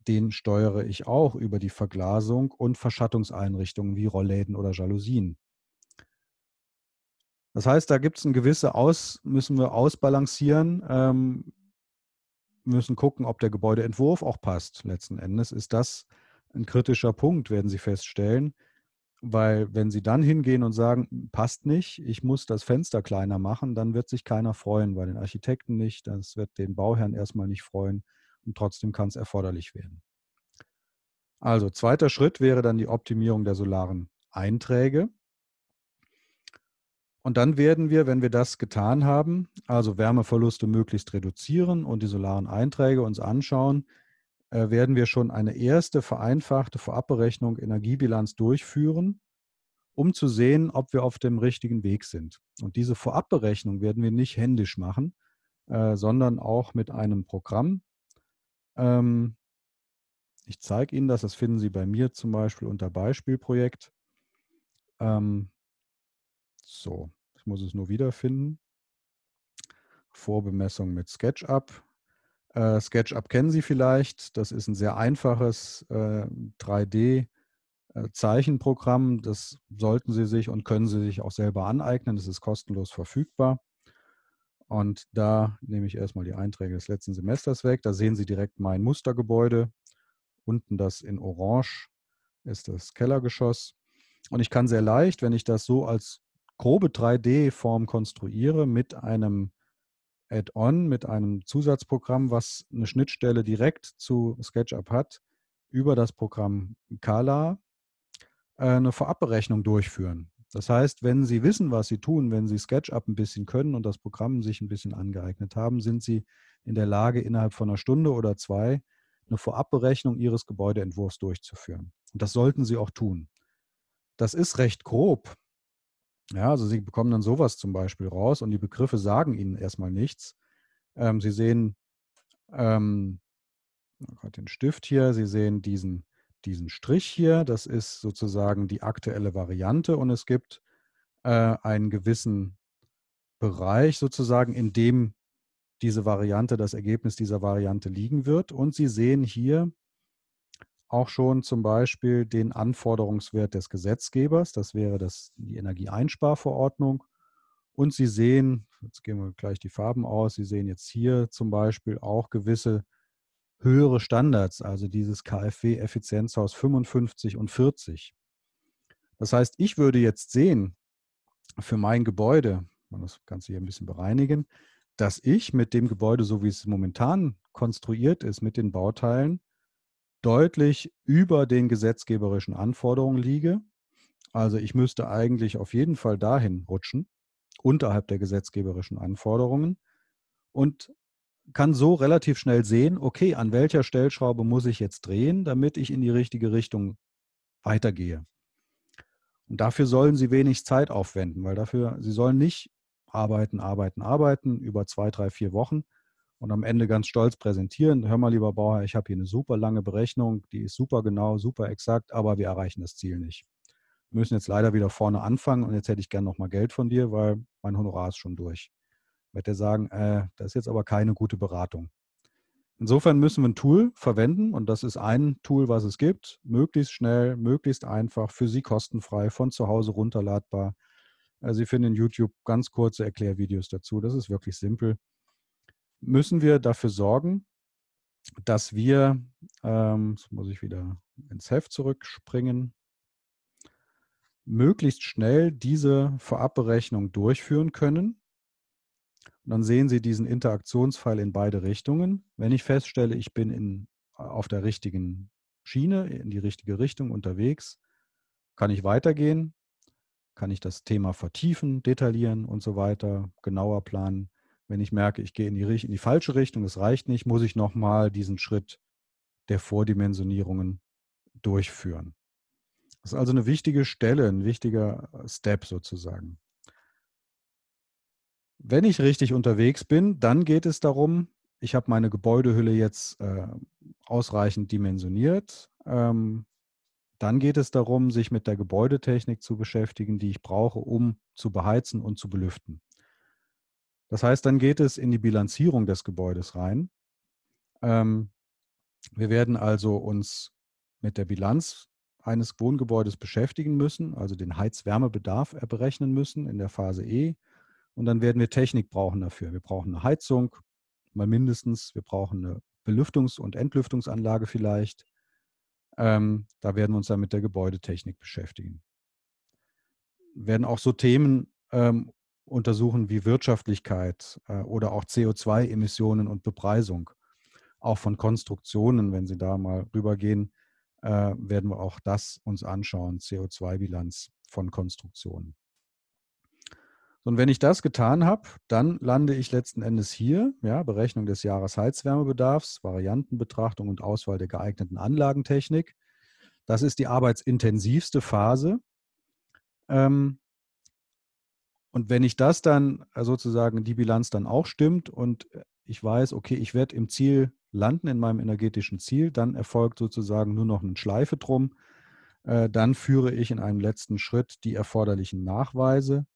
den steuere ich auch über die Verglasung und Verschattungseinrichtungen wie Rollläden oder Jalousien. Das heißt, da gibt es ein gewisse Aus, müssen wir ausbalancieren, ähm, müssen gucken, ob der Gebäudeentwurf auch passt. Letzten Endes ist das ein kritischer Punkt, werden Sie feststellen. Weil wenn Sie dann hingehen und sagen, passt nicht, ich muss das Fenster kleiner machen, dann wird sich keiner freuen, weil den Architekten nicht, das wird den Bauherrn erstmal nicht freuen und trotzdem kann es erforderlich werden. Also zweiter Schritt wäre dann die Optimierung der solaren Einträge. Und dann werden wir, wenn wir das getan haben, also Wärmeverluste möglichst reduzieren und die solaren Einträge uns anschauen, äh, werden wir schon eine erste vereinfachte Vorabberechnung Energiebilanz durchführen, um zu sehen, ob wir auf dem richtigen Weg sind. Und diese Vorabberechnung werden wir nicht händisch machen, äh, sondern auch mit einem Programm. Ähm, ich zeige Ihnen das, das finden Sie bei mir zum Beispiel unter Beispielprojekt. Ähm, so, muss es nur wiederfinden. Vorbemessung mit SketchUp. Äh, SketchUp kennen Sie vielleicht. Das ist ein sehr einfaches äh, 3D-Zeichenprogramm. Äh, das sollten Sie sich und können Sie sich auch selber aneignen. Es ist kostenlos verfügbar. Und da nehme ich erstmal die Einträge des letzten Semesters weg. Da sehen Sie direkt mein Mustergebäude. Unten das in Orange ist das Kellergeschoss. Und ich kann sehr leicht, wenn ich das so als grobe 3D-Form konstruiere mit einem Add-on, mit einem Zusatzprogramm, was eine Schnittstelle direkt zu SketchUp hat, über das Programm Kala äh, eine Vorabberechnung durchführen. Das heißt, wenn Sie wissen, was Sie tun, wenn Sie SketchUp ein bisschen können und das Programm sich ein bisschen angeeignet haben, sind Sie in der Lage, innerhalb von einer Stunde oder zwei eine Vorabberechnung Ihres Gebäudeentwurfs durchzuführen. Und das sollten Sie auch tun. Das ist recht grob. Ja, also sie bekommen dann sowas zum Beispiel raus und die Begriffe sagen ihnen erstmal nichts. Ähm, sie sehen ähm, oh den Stift hier, sie sehen diesen, diesen Strich hier, das ist sozusagen die aktuelle Variante und es gibt äh, einen gewissen Bereich sozusagen, in dem diese Variante, das Ergebnis dieser Variante liegen wird. Und Sie sehen hier auch schon zum Beispiel den Anforderungswert des Gesetzgebers, das wäre das, die Energieeinsparverordnung. Und Sie sehen, jetzt gehen wir gleich die Farben aus, Sie sehen jetzt hier zum Beispiel auch gewisse höhere Standards, also dieses KfW-Effizienzhaus 55 und 40. Das heißt, ich würde jetzt sehen, für mein Gebäude, man das Ganze hier ein bisschen bereinigen, dass ich mit dem Gebäude, so wie es momentan konstruiert ist, mit den Bauteilen, deutlich über den gesetzgeberischen Anforderungen liege. Also ich müsste eigentlich auf jeden Fall dahin rutschen, unterhalb der gesetzgeberischen Anforderungen und kann so relativ schnell sehen, okay, an welcher Stellschraube muss ich jetzt drehen, damit ich in die richtige Richtung weitergehe. Und dafür sollen sie wenig Zeit aufwenden, weil dafür, sie sollen nicht arbeiten, arbeiten, arbeiten über zwei, drei, vier Wochen, und am Ende ganz stolz präsentieren. Hör mal, lieber Bauer, ich habe hier eine super lange Berechnung, die ist super genau, super exakt, aber wir erreichen das Ziel nicht. Wir müssen jetzt leider wieder vorne anfangen und jetzt hätte ich gerne nochmal Geld von dir, weil mein Honorar ist schon durch. Wird er sagen, äh, das ist jetzt aber keine gute Beratung. Insofern müssen wir ein Tool verwenden und das ist ein Tool, was es gibt, möglichst schnell, möglichst einfach, für Sie kostenfrei, von zu Hause runterladbar. Äh, Sie finden in YouTube ganz kurze Erklärvideos dazu. Das ist wirklich simpel müssen wir dafür sorgen, dass wir, ähm, jetzt muss ich wieder ins Heft zurückspringen, möglichst schnell diese Vorabberechnung durchführen können. Und dann sehen Sie diesen Interaktionspfeil in beide Richtungen. Wenn ich feststelle, ich bin in, äh, auf der richtigen Schiene, in die richtige Richtung unterwegs, kann ich weitergehen, kann ich das Thema vertiefen, detaillieren und so weiter, genauer planen. Wenn ich merke, ich gehe in die, in die falsche Richtung, es reicht nicht, muss ich nochmal diesen Schritt der Vordimensionierungen durchführen. Das ist also eine wichtige Stelle, ein wichtiger äh, Step sozusagen. Wenn ich richtig unterwegs bin, dann geht es darum, ich habe meine Gebäudehülle jetzt äh, ausreichend dimensioniert. Ähm, dann geht es darum, sich mit der Gebäudetechnik zu beschäftigen, die ich brauche, um zu beheizen und zu belüften. Das heißt, dann geht es in die Bilanzierung des Gebäudes rein. Ähm, wir werden also uns mit der Bilanz eines Wohngebäudes beschäftigen müssen, also den Heizwärmebedarf berechnen müssen in der Phase E. Und dann werden wir Technik brauchen dafür. Wir brauchen eine Heizung, mal mindestens. Wir brauchen eine Belüftungs- und Entlüftungsanlage vielleicht. Ähm, da werden wir uns dann mit der Gebäudetechnik beschäftigen. Werden auch so Themen ähm, untersuchen wie Wirtschaftlichkeit äh, oder auch CO2-Emissionen und Bepreisung. Auch von Konstruktionen, wenn Sie da mal rübergehen, äh, werden wir auch das uns anschauen, CO2-Bilanz von Konstruktionen. Und wenn ich das getan habe, dann lande ich letzten Endes hier, ja, Berechnung des Jahresheizwärmebedarfs, Variantenbetrachtung und Auswahl der geeigneten Anlagentechnik. Das ist die arbeitsintensivste Phase. Ähm, und wenn ich das dann äh, sozusagen die Bilanz dann auch stimmt und äh, ich weiß, okay, ich werde im Ziel landen, in meinem energetischen Ziel, dann erfolgt sozusagen nur noch eine Schleife drum. Äh, dann führe ich in einem letzten Schritt die erforderlichen Nachweise,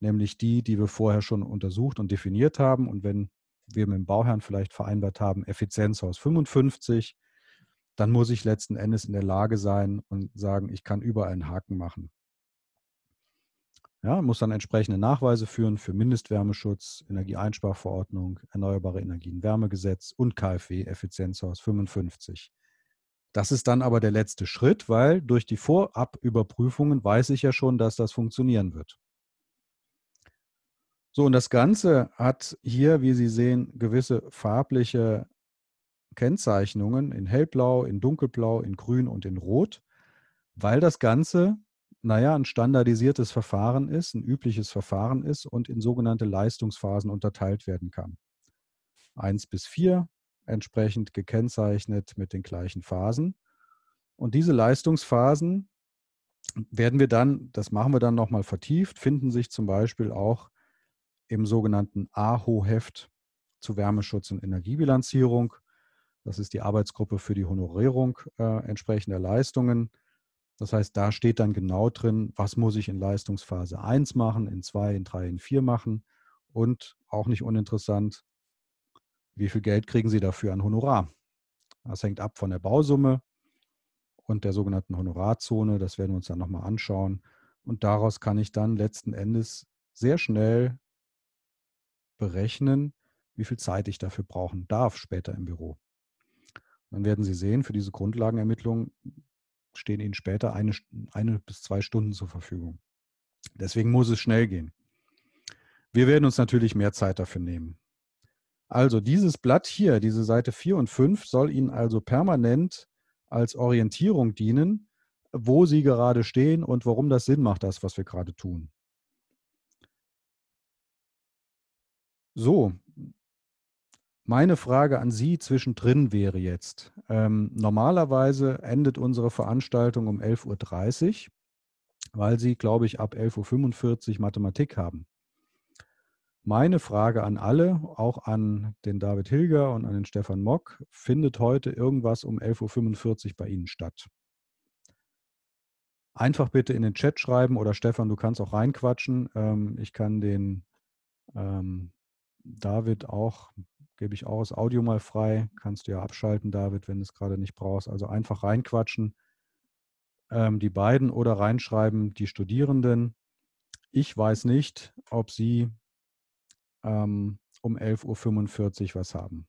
nämlich die, die wir vorher schon untersucht und definiert haben. Und wenn wir mit dem Bauherrn vielleicht vereinbart haben, Effizienzhaus 55, dann muss ich letzten Endes in der Lage sein und sagen, ich kann überall einen Haken machen. Ja, muss dann entsprechende Nachweise führen für Mindestwärmeschutz, Energieeinsparverordnung, Erneuerbare Energien, Wärmegesetz und KfW Effizienzhaus 55. Das ist dann aber der letzte Schritt, weil durch die Vorabüberprüfungen weiß ich ja schon, dass das funktionieren wird. So, und das Ganze hat hier, wie Sie sehen, gewisse farbliche Kennzeichnungen in hellblau, in dunkelblau, in grün und in rot, weil das Ganze naja, ein standardisiertes Verfahren ist, ein übliches Verfahren ist und in sogenannte Leistungsphasen unterteilt werden kann. Eins bis vier entsprechend gekennzeichnet mit den gleichen Phasen. Und diese Leistungsphasen werden wir dann, das machen wir dann nochmal vertieft, finden sich zum Beispiel auch im sogenannten AHO-Heft zu Wärmeschutz und Energiebilanzierung. Das ist die Arbeitsgruppe für die Honorierung äh, entsprechender Leistungen. Das heißt, da steht dann genau drin, was muss ich in Leistungsphase 1 machen, in 2, in 3, in 4 machen und auch nicht uninteressant, wie viel Geld kriegen Sie dafür an Honorar. Das hängt ab von der Bausumme und der sogenannten Honorarzone. Das werden wir uns dann nochmal anschauen. Und daraus kann ich dann letzten Endes sehr schnell berechnen, wie viel Zeit ich dafür brauchen darf später im Büro. Dann werden Sie sehen, für diese Grundlagenermittlung stehen Ihnen später eine, eine bis zwei Stunden zur Verfügung. Deswegen muss es schnell gehen. Wir werden uns natürlich mehr Zeit dafür nehmen. Also dieses Blatt hier, diese Seite 4 und 5, soll Ihnen also permanent als Orientierung dienen, wo Sie gerade stehen und warum das Sinn macht, das, was wir gerade tun. So, meine Frage an Sie zwischendrin wäre jetzt, ähm, normalerweise endet unsere Veranstaltung um 11.30 Uhr, weil Sie, glaube ich, ab 11.45 Uhr Mathematik haben. Meine Frage an alle, auch an den David Hilger und an den Stefan Mock, findet heute irgendwas um 11.45 Uhr bei Ihnen statt? Einfach bitte in den Chat schreiben oder Stefan, du kannst auch reinquatschen. Ähm, ich kann den ähm, David auch gebe ich auch das Audio mal frei. Kannst du ja abschalten, David, wenn du es gerade nicht brauchst. Also einfach reinquatschen, ähm, die beiden oder reinschreiben, die Studierenden. Ich weiß nicht, ob sie ähm, um 11.45 Uhr was haben.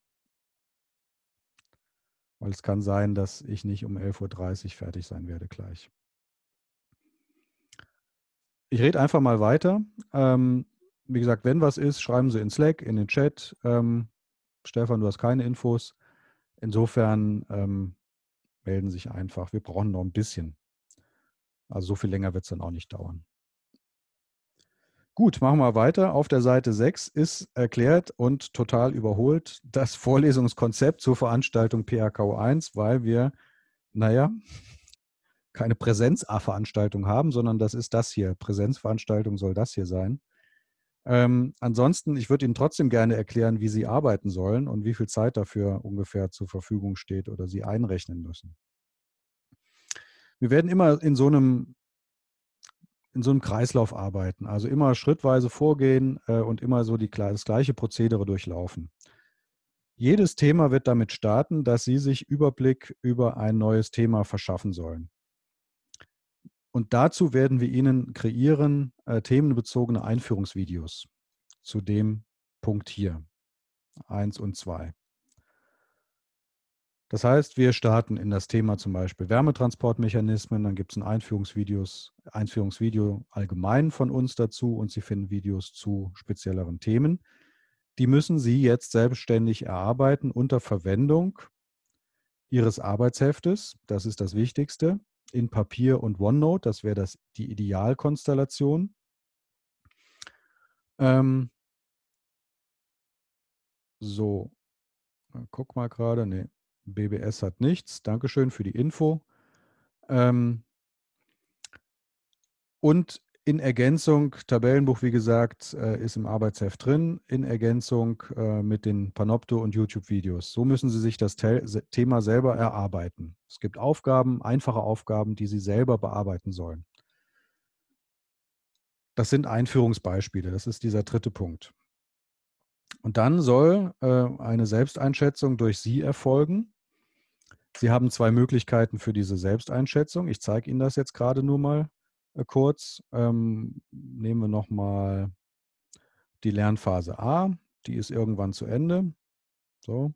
Weil es kann sein, dass ich nicht um 11.30 Uhr fertig sein werde gleich. Ich rede einfach mal weiter. Ähm, wie gesagt, wenn was ist, schreiben Sie in Slack, in den Chat. Ähm, Stefan, du hast keine Infos. Insofern ähm, melden sich einfach. Wir brauchen noch ein bisschen. Also so viel länger wird es dann auch nicht dauern. Gut, machen wir weiter. Auf der Seite 6 ist erklärt und total überholt das Vorlesungskonzept zur Veranstaltung PHK 1, weil wir, naja, keine Präsenzveranstaltung haben, sondern das ist das hier. Präsenzveranstaltung soll das hier sein. Ähm, ansonsten, ich würde Ihnen trotzdem gerne erklären, wie Sie arbeiten sollen und wie viel Zeit dafür ungefähr zur Verfügung steht oder Sie einrechnen müssen. Wir werden immer in so einem, in so einem Kreislauf arbeiten, also immer schrittweise vorgehen äh, und immer so die, das gleiche Prozedere durchlaufen. Jedes Thema wird damit starten, dass Sie sich Überblick über ein neues Thema verschaffen sollen. Und dazu werden wir Ihnen kreieren äh, themenbezogene Einführungsvideos zu dem Punkt hier, eins und zwei. Das heißt, wir starten in das Thema zum Beispiel Wärmetransportmechanismen, dann gibt es ein Einführungsvideos, Einführungsvideo allgemein von uns dazu und Sie finden Videos zu spezielleren Themen. Die müssen Sie jetzt selbstständig erarbeiten unter Verwendung Ihres Arbeitsheftes, das ist das Wichtigste, in Papier und OneNote. Das wäre das, die Idealkonstellation. Ähm, so, guck mal gerade. Nee, BBS hat nichts. Dankeschön für die Info. Ähm, und in Ergänzung, Tabellenbuch, wie gesagt, äh, ist im Arbeitsheft drin, in Ergänzung äh, mit den Panopto- und YouTube-Videos. So müssen Sie sich das Thema selber erarbeiten. Es gibt Aufgaben, einfache Aufgaben, die Sie selber bearbeiten sollen. Das sind Einführungsbeispiele, das ist dieser dritte Punkt. Und dann soll äh, eine Selbsteinschätzung durch Sie erfolgen. Sie haben zwei Möglichkeiten für diese Selbsteinschätzung. Ich zeige Ihnen das jetzt gerade nur mal äh, kurz. Ähm, nehmen wir nochmal die Lernphase A. Die ist irgendwann zu Ende. So.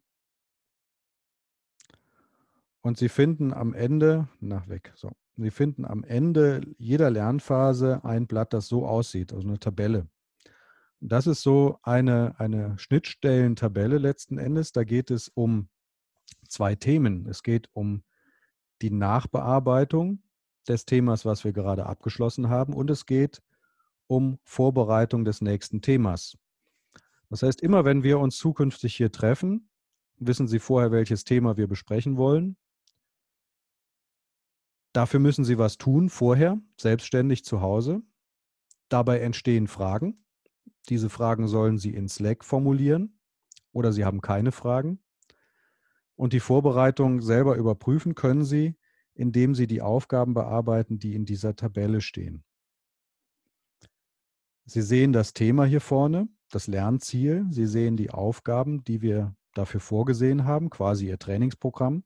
Und Sie finden am Ende, nach weg, so. Sie finden am Ende jeder Lernphase ein Blatt, das so aussieht, also eine Tabelle. Das ist so eine, eine Schnittstellentabelle letzten Endes. Da geht es um zwei Themen. Es geht um die Nachbearbeitung des Themas, was wir gerade abgeschlossen haben. Und es geht um Vorbereitung des nächsten Themas. Das heißt, immer wenn wir uns zukünftig hier treffen, wissen Sie vorher, welches Thema wir besprechen wollen. Dafür müssen Sie was tun, vorher, selbstständig zu Hause. Dabei entstehen Fragen. Diese Fragen sollen Sie in Slack formulieren oder Sie haben keine Fragen. Und die Vorbereitung selber überprüfen können Sie indem Sie die Aufgaben bearbeiten, die in dieser Tabelle stehen. Sie sehen das Thema hier vorne, das Lernziel. Sie sehen die Aufgaben, die wir dafür vorgesehen haben, quasi Ihr Trainingsprogramm.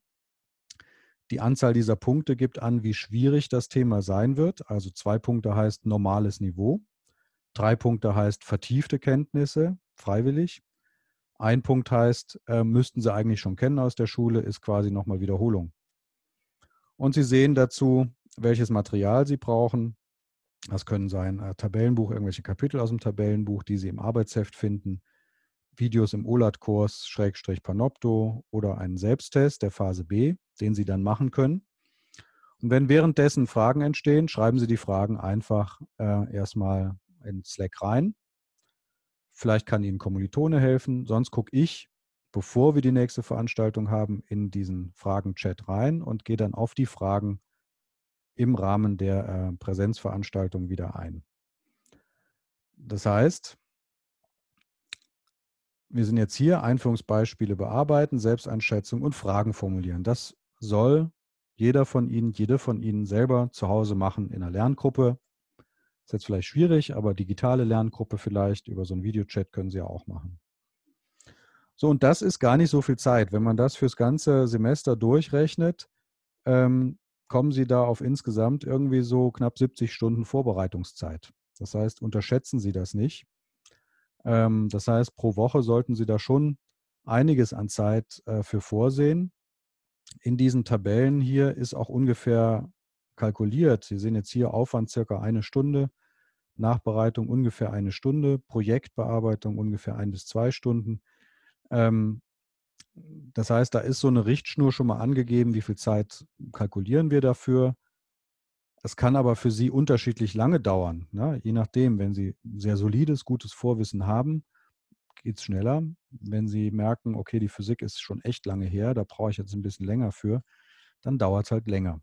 Die Anzahl dieser Punkte gibt an, wie schwierig das Thema sein wird. Also zwei Punkte heißt normales Niveau, drei Punkte heißt vertiefte Kenntnisse, freiwillig. Ein Punkt heißt, äh, müssten Sie eigentlich schon kennen aus der Schule, ist quasi nochmal Wiederholung. Und Sie sehen dazu, welches Material Sie brauchen. Das können sein äh, Tabellenbuch, irgendwelche Kapitel aus dem Tabellenbuch, die Sie im Arbeitsheft finden, Videos im OLAT-Kurs, Schrägstrich Panopto oder einen Selbsttest der Phase B, den Sie dann machen können. Und wenn währenddessen Fragen entstehen, schreiben Sie die Fragen einfach äh, erstmal in Slack rein. Vielleicht kann Ihnen Kommilitone helfen, sonst gucke ich bevor wir die nächste Veranstaltung haben, in diesen Fragen-Chat rein und gehe dann auf die Fragen im Rahmen der äh, Präsenzveranstaltung wieder ein. Das heißt, wir sind jetzt hier, Einführungsbeispiele bearbeiten, Selbsteinschätzung und Fragen formulieren. Das soll jeder von Ihnen, jede von Ihnen selber zu Hause machen in einer Lerngruppe. Ist jetzt vielleicht schwierig, aber digitale Lerngruppe vielleicht, über so einen Videochat können Sie ja auch machen. So, und das ist gar nicht so viel Zeit. Wenn man das fürs ganze Semester durchrechnet, ähm, kommen Sie da auf insgesamt irgendwie so knapp 70 Stunden Vorbereitungszeit. Das heißt, unterschätzen Sie das nicht. Ähm, das heißt, pro Woche sollten Sie da schon einiges an Zeit äh, für vorsehen. In diesen Tabellen hier ist auch ungefähr kalkuliert. Sie sehen jetzt hier Aufwand circa eine Stunde, Nachbereitung ungefähr eine Stunde, Projektbearbeitung ungefähr ein bis zwei Stunden, ähm, das heißt, da ist so eine Richtschnur schon mal angegeben, wie viel Zeit kalkulieren wir dafür. Es kann aber für Sie unterschiedlich lange dauern. Ne? Je nachdem, wenn Sie sehr solides, gutes Vorwissen haben, geht es schneller. Wenn Sie merken, okay, die Physik ist schon echt lange her, da brauche ich jetzt ein bisschen länger für, dann dauert es halt länger.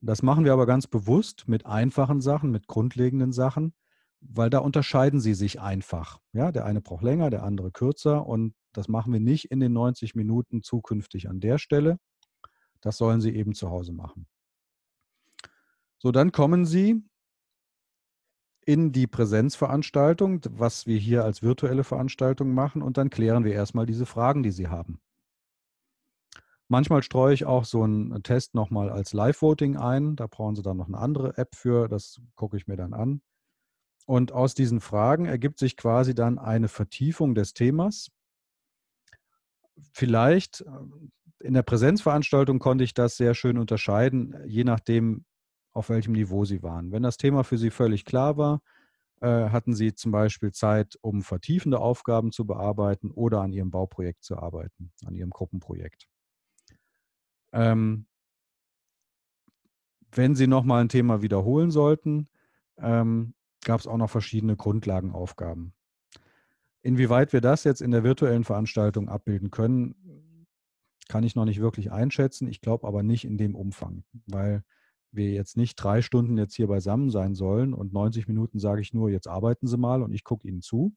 Das machen wir aber ganz bewusst mit einfachen Sachen, mit grundlegenden Sachen, weil da unterscheiden sie sich einfach. Ja, der eine braucht länger, der andere kürzer und das machen wir nicht in den 90 Minuten zukünftig an der Stelle. Das sollen Sie eben zu Hause machen. So, dann kommen Sie in die Präsenzveranstaltung, was wir hier als virtuelle Veranstaltung machen, und dann klären wir erstmal diese Fragen, die Sie haben. Manchmal streue ich auch so einen äh, Test nochmal als Live-Voting ein. Da brauchen Sie dann noch eine andere App für. Das gucke ich mir dann an. Und aus diesen Fragen ergibt sich quasi dann eine Vertiefung des Themas vielleicht ähm, in der Präsenzveranstaltung konnte ich das sehr schön unterscheiden, äh, je nachdem, auf welchem Niveau sie waren. Wenn das Thema für sie völlig klar war, äh, hatten sie zum Beispiel Zeit, um vertiefende Aufgaben zu bearbeiten oder an ihrem Bauprojekt zu arbeiten, an ihrem Gruppenprojekt. Ähm, wenn sie nochmal ein Thema wiederholen sollten, ähm, gab es auch noch verschiedene Grundlagenaufgaben. Inwieweit wir das jetzt in der virtuellen Veranstaltung abbilden können, kann ich noch nicht wirklich einschätzen. Ich glaube aber nicht in dem Umfang, weil wir jetzt nicht drei Stunden jetzt hier beisammen sein sollen und 90 Minuten sage ich nur, jetzt arbeiten Sie mal und ich gucke Ihnen zu.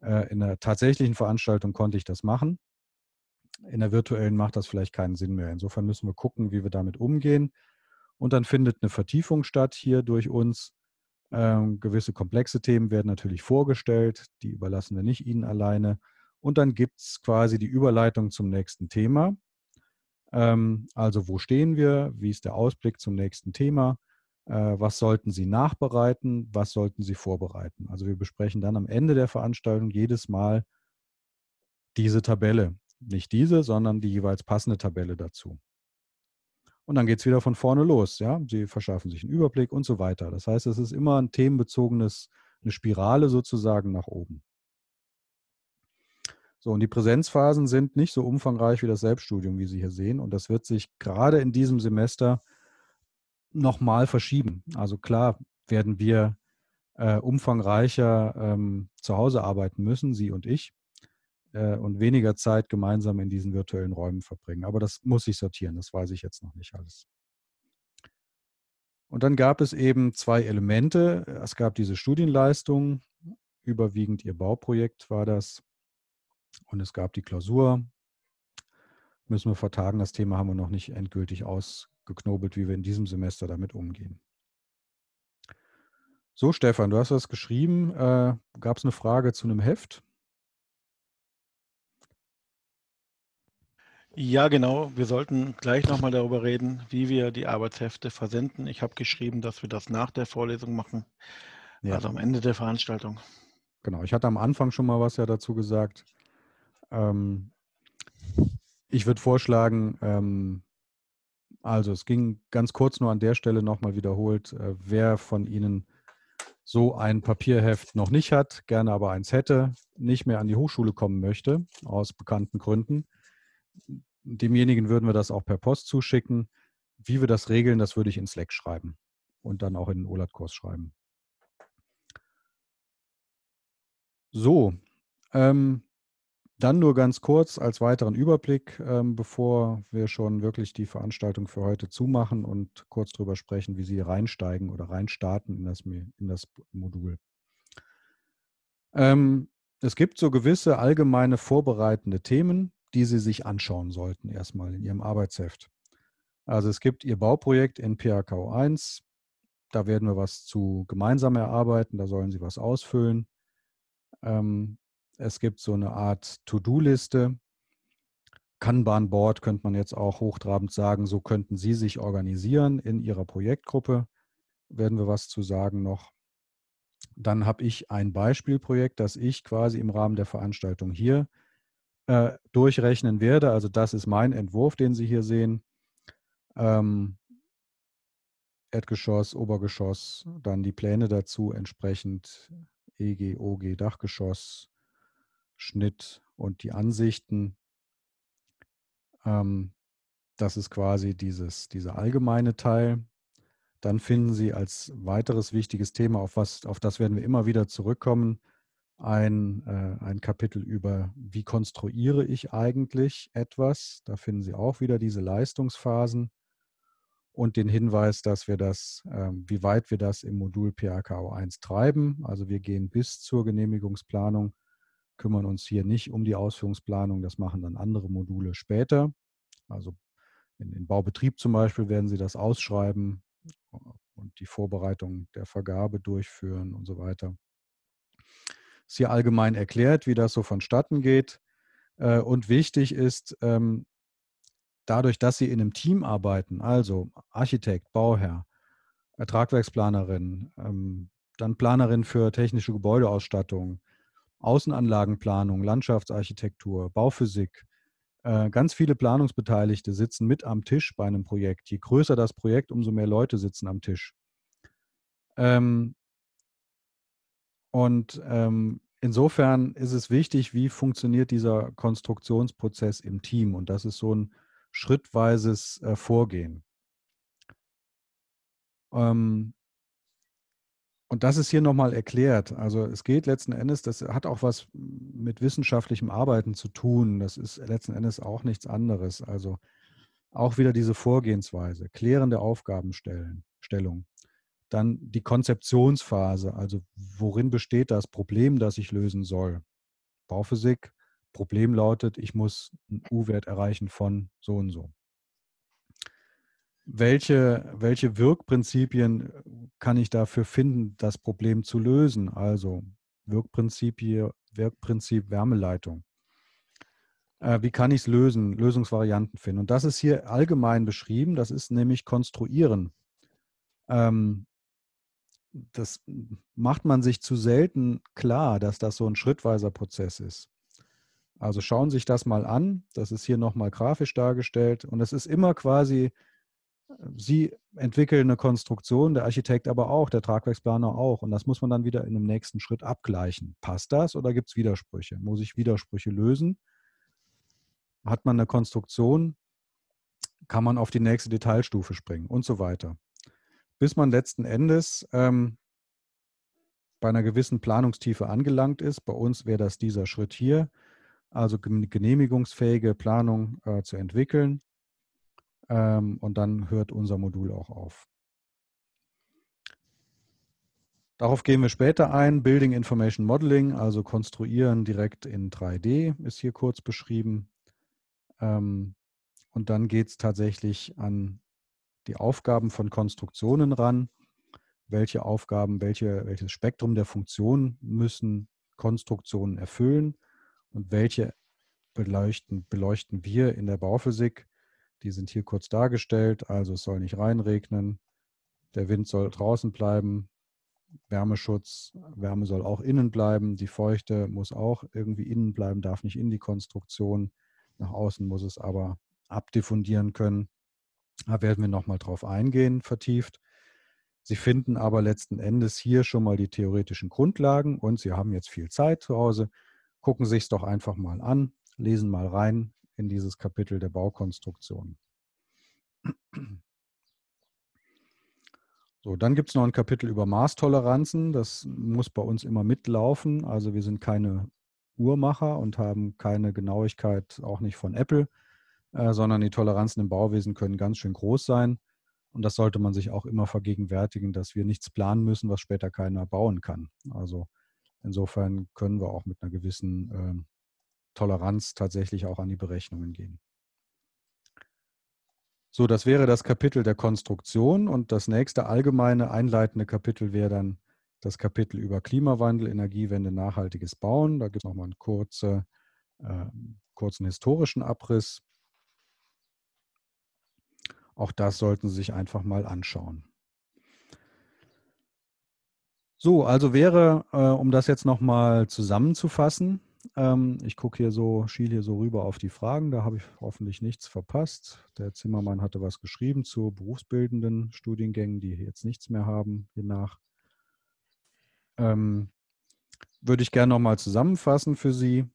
Äh, in der tatsächlichen Veranstaltung konnte ich das machen. In der virtuellen macht das vielleicht keinen Sinn mehr. Insofern müssen wir gucken, wie wir damit umgehen. Und dann findet eine Vertiefung statt hier durch uns ähm, gewisse komplexe Themen werden natürlich vorgestellt, die überlassen wir nicht Ihnen alleine. Und dann gibt es quasi die Überleitung zum nächsten Thema. Ähm, also wo stehen wir? Wie ist der Ausblick zum nächsten Thema? Äh, was sollten Sie nachbereiten? Was sollten Sie vorbereiten? Also wir besprechen dann am Ende der Veranstaltung jedes Mal diese Tabelle. Nicht diese, sondern die jeweils passende Tabelle dazu und dann geht es wieder von vorne los. Ja? Sie verschaffen sich einen Überblick und so weiter. Das heißt, es ist immer ein themenbezogenes, eine Spirale sozusagen nach oben. So, und die Präsenzphasen sind nicht so umfangreich wie das Selbststudium, wie Sie hier sehen. Und das wird sich gerade in diesem Semester nochmal verschieben. Also klar werden wir äh, umfangreicher ähm, zu Hause arbeiten müssen, Sie und ich äh, und weniger Zeit gemeinsam in diesen virtuellen Räumen verbringen. Aber das muss ich sortieren, das weiß ich jetzt noch nicht alles. Und dann gab es eben zwei Elemente. Es gab diese Studienleistung, überwiegend ihr Bauprojekt war das. Und es gab die Klausur. Müssen wir vertagen, das Thema haben wir noch nicht endgültig ausgeknobelt, wie wir in diesem Semester damit umgehen. So, Stefan, du hast das geschrieben. Äh, Gab es eine Frage zu einem Heft? Ja, genau. Wir sollten gleich nochmal darüber reden, wie wir die Arbeitshefte versenden. Ich habe geschrieben, dass wir das nach der Vorlesung machen, ja. also am Ende der Veranstaltung. Genau, ich hatte am Anfang schon mal was ja dazu gesagt. Ähm, ich würde vorschlagen, ähm, also es ging ganz kurz nur an der Stelle nochmal wiederholt, äh, wer von Ihnen so ein Papierheft noch nicht hat, gerne aber eins hätte, nicht mehr an die Hochschule kommen möchte, aus bekannten Gründen demjenigen würden wir das auch per Post zuschicken. Wie wir das regeln, das würde ich in Slack schreiben und dann auch in den OLAT-Kurs schreiben. So, ähm, dann nur ganz kurz als weiteren Überblick, ähm, bevor wir schon wirklich die Veranstaltung für heute zumachen und kurz darüber sprechen, wie Sie reinsteigen oder reinstarten in das, in das Modul. Ähm, es gibt so gewisse allgemeine vorbereitende Themen, die Sie sich anschauen sollten, erstmal in Ihrem Arbeitsheft. Also es gibt Ihr Bauprojekt in NPAKO 1. Da werden wir was zu gemeinsam erarbeiten, da sollen Sie was ausfüllen. Ähm, es gibt so eine Art To-Do-Liste. Kanban-Board könnte man jetzt auch hochtrabend sagen, so könnten Sie sich organisieren in Ihrer Projektgruppe. Werden wir was zu sagen noch. Dann habe ich ein Beispielprojekt, das ich quasi im Rahmen der Veranstaltung hier äh, durchrechnen werde. Also das ist mein Entwurf, den Sie hier sehen. Ähm, Erdgeschoss, Obergeschoss, dann die Pläne dazu entsprechend EG, OG, Dachgeschoss, Schnitt und die Ansichten. Ähm, das ist quasi dieses, dieser allgemeine Teil. Dann finden Sie als weiteres wichtiges Thema, auf, was, auf das werden wir immer wieder zurückkommen, ein, äh, ein Kapitel über, wie konstruiere ich eigentlich etwas. Da finden Sie auch wieder diese Leistungsphasen und den Hinweis, dass wir das, äh, wie weit wir das im Modul PAKO 1 treiben. Also wir gehen bis zur Genehmigungsplanung, kümmern uns hier nicht um die Ausführungsplanung, das machen dann andere Module später. Also in, den Baubetrieb zum Beispiel werden Sie das ausschreiben und die Vorbereitung der Vergabe durchführen und so weiter ist hier allgemein erklärt, wie das so vonstatten geht. Äh, und wichtig ist, ähm, dadurch, dass Sie in einem Team arbeiten, also Architekt, Bauherr, Ertragwerksplanerin, äh, ähm, dann Planerin für technische Gebäudeausstattung, Außenanlagenplanung, Landschaftsarchitektur, Bauphysik, äh, ganz viele Planungsbeteiligte sitzen mit am Tisch bei einem Projekt. Je größer das Projekt, umso mehr Leute sitzen am Tisch. Ähm, und insofern ist es wichtig, wie funktioniert dieser Konstruktionsprozess im Team. Und das ist so ein schrittweises äh, Vorgehen. Ähm, und das ist hier nochmal erklärt. Also es geht letzten Endes, das hat auch was mit wissenschaftlichem Arbeiten zu tun. Das ist letzten Endes auch nichts anderes. Also auch wieder diese Vorgehensweise, klärende Aufgabenstellung, dann die Konzeptionsphase, also worin besteht das Problem, das ich lösen soll? Bauphysik, Problem lautet, ich muss einen U-Wert erreichen von so und so. Welche, welche Wirkprinzipien äh, kann ich dafür finden, das Problem zu lösen? Also Wirkprinzip, hier, Wirkprinzip Wärmeleitung. Äh, wie kann ich es lösen? Lösungsvarianten finden. Und das ist hier allgemein beschrieben, das ist nämlich Konstruieren. Ähm, das macht man sich zu selten klar, dass das so ein schrittweiser Prozess ist. Also schauen Sie sich das mal an. Das ist hier nochmal grafisch dargestellt. Und es ist immer quasi, Sie entwickeln eine Konstruktion, der Architekt aber auch, der Tragwerksplaner auch. Und das muss man dann wieder in dem nächsten Schritt abgleichen. Passt das oder gibt es Widersprüche? Muss ich Widersprüche lösen? Hat man eine Konstruktion? Kann man auf die nächste Detailstufe springen und so weiter bis man letzten Endes ähm, bei einer gewissen Planungstiefe angelangt ist. Bei uns wäre das dieser Schritt hier, also genehmigungsfähige Planung äh, zu entwickeln. Ähm, und dann hört unser Modul auch auf. Darauf gehen wir später ein. Building Information Modeling, also konstruieren direkt in 3D, ist hier kurz beschrieben. Ähm, und dann geht es tatsächlich an die Aufgaben von Konstruktionen ran, welche Aufgaben, welche, welches Spektrum der Funktionen müssen Konstruktionen erfüllen und welche beleuchten, beleuchten wir in der Bauphysik. Die sind hier kurz dargestellt, also es soll nicht reinregnen, der Wind soll draußen bleiben, Wärmeschutz, Wärme soll auch innen bleiben, die Feuchte muss auch irgendwie innen bleiben, darf nicht in die Konstruktion, nach außen muss es aber abdiffundieren können. Da werden wir nochmal drauf eingehen, vertieft. Sie finden aber letzten Endes hier schon mal die theoretischen Grundlagen und Sie haben jetzt viel Zeit zu Hause. Gucken Sie es doch einfach mal an, lesen mal rein in dieses Kapitel der Baukonstruktion. So, dann gibt es noch ein Kapitel über Maßtoleranzen. Das muss bei uns immer mitlaufen. Also wir sind keine Uhrmacher und haben keine Genauigkeit, auch nicht von Apple. Äh, sondern die Toleranzen im Bauwesen können ganz schön groß sein. Und das sollte man sich auch immer vergegenwärtigen, dass wir nichts planen müssen, was später keiner bauen kann. Also insofern können wir auch mit einer gewissen ähm, Toleranz tatsächlich auch an die Berechnungen gehen. So, das wäre das Kapitel der Konstruktion und das nächste allgemeine einleitende Kapitel wäre dann das Kapitel über Klimawandel, Energiewende, nachhaltiges Bauen. Da gibt es nochmal einen kurze, äh, kurzen historischen Abriss. Auch das sollten Sie sich einfach mal anschauen. So, also wäre, äh, um das jetzt nochmal zusammenzufassen, ähm, ich gucke hier so, schiel hier so rüber auf die Fragen, da habe ich hoffentlich nichts verpasst. Der Zimmermann hatte was geschrieben zu berufsbildenden Studiengängen, die jetzt nichts mehr haben, hiernach. Ähm, würde ich gerne nochmal zusammenfassen für Sie.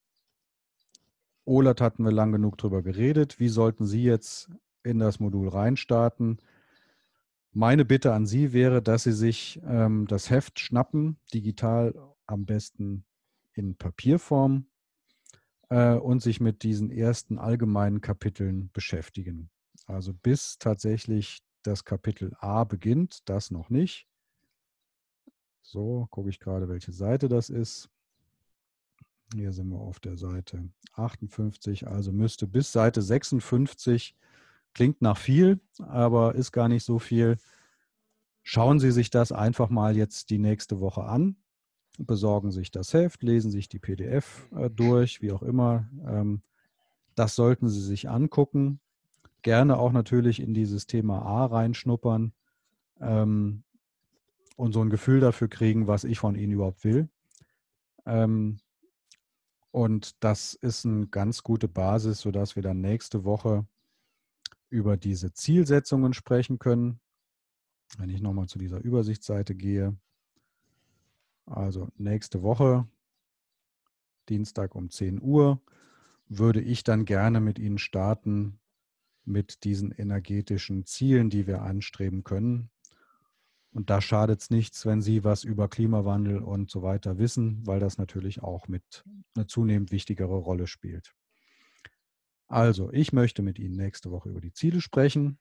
OLAT hatten wir lang genug drüber geredet. Wie sollten Sie jetzt in das Modul reinstarten. Meine Bitte an Sie wäre, dass Sie sich ähm, das Heft schnappen, digital am besten in Papierform äh, und sich mit diesen ersten allgemeinen Kapiteln beschäftigen. Also bis tatsächlich das Kapitel A beginnt, das noch nicht. So, gucke ich gerade, welche Seite das ist. Hier sind wir auf der Seite 58, also müsste bis Seite 56 Klingt nach viel, aber ist gar nicht so viel. Schauen Sie sich das einfach mal jetzt die nächste Woche an, besorgen sich das Heft, lesen sich die PDF äh, durch, wie auch immer. Ähm, das sollten Sie sich angucken. Gerne auch natürlich in dieses Thema A reinschnuppern ähm, und so ein Gefühl dafür kriegen, was ich von Ihnen überhaupt will. Ähm, und das ist eine ganz gute Basis, sodass wir dann nächste Woche über diese Zielsetzungen sprechen können. Wenn ich nochmal zu dieser Übersichtsseite gehe. Also nächste Woche, Dienstag um 10 Uhr, würde ich dann gerne mit Ihnen starten mit diesen energetischen Zielen, die wir anstreben können. Und da schadet es nichts, wenn Sie was über Klimawandel und so weiter wissen, weil das natürlich auch mit einer zunehmend wichtigere Rolle spielt. Also, ich möchte mit Ihnen nächste Woche über die Ziele sprechen.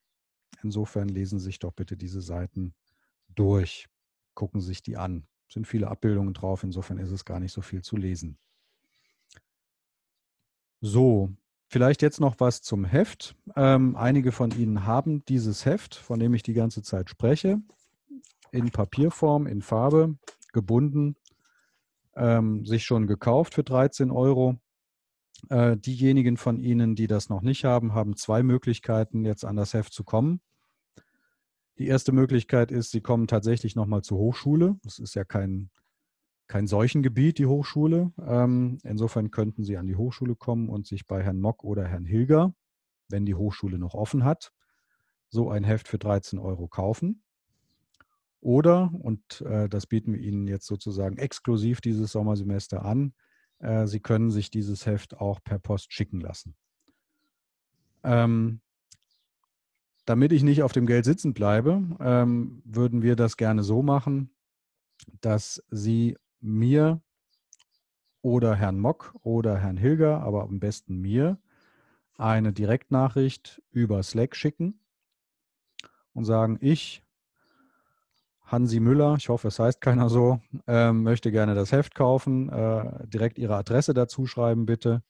Insofern lesen Sie sich doch bitte diese Seiten durch, gucken Sie sich die an. Es sind viele Abbildungen drauf, insofern ist es gar nicht so viel zu lesen. So, vielleicht jetzt noch was zum Heft. Ähm, einige von Ihnen haben dieses Heft, von dem ich die ganze Zeit spreche, in Papierform, in Farbe, gebunden, ähm, sich schon gekauft für 13 Euro. Äh, diejenigen von Ihnen, die das noch nicht haben, haben zwei Möglichkeiten, jetzt an das Heft zu kommen. Die erste Möglichkeit ist, Sie kommen tatsächlich nochmal zur Hochschule. Das ist ja kein, kein Seuchengebiet, die Hochschule. Ähm, insofern könnten Sie an die Hochschule kommen und sich bei Herrn Mock oder Herrn Hilger, wenn die Hochschule noch offen hat, so ein Heft für 13 Euro kaufen. Oder, und äh, das bieten wir Ihnen jetzt sozusagen exklusiv dieses Sommersemester an, äh, sie können sich dieses Heft auch per Post schicken lassen. Ähm, damit ich nicht auf dem Geld sitzen bleibe, ähm, würden wir das gerne so machen, dass Sie mir oder Herrn Mock oder Herrn Hilger, aber am besten mir, eine Direktnachricht über Slack schicken und sagen, ich Hansi Müller, ich hoffe, es heißt keiner so, ähm, möchte gerne das Heft kaufen. Äh, direkt Ihre Adresse dazu schreiben, bitte.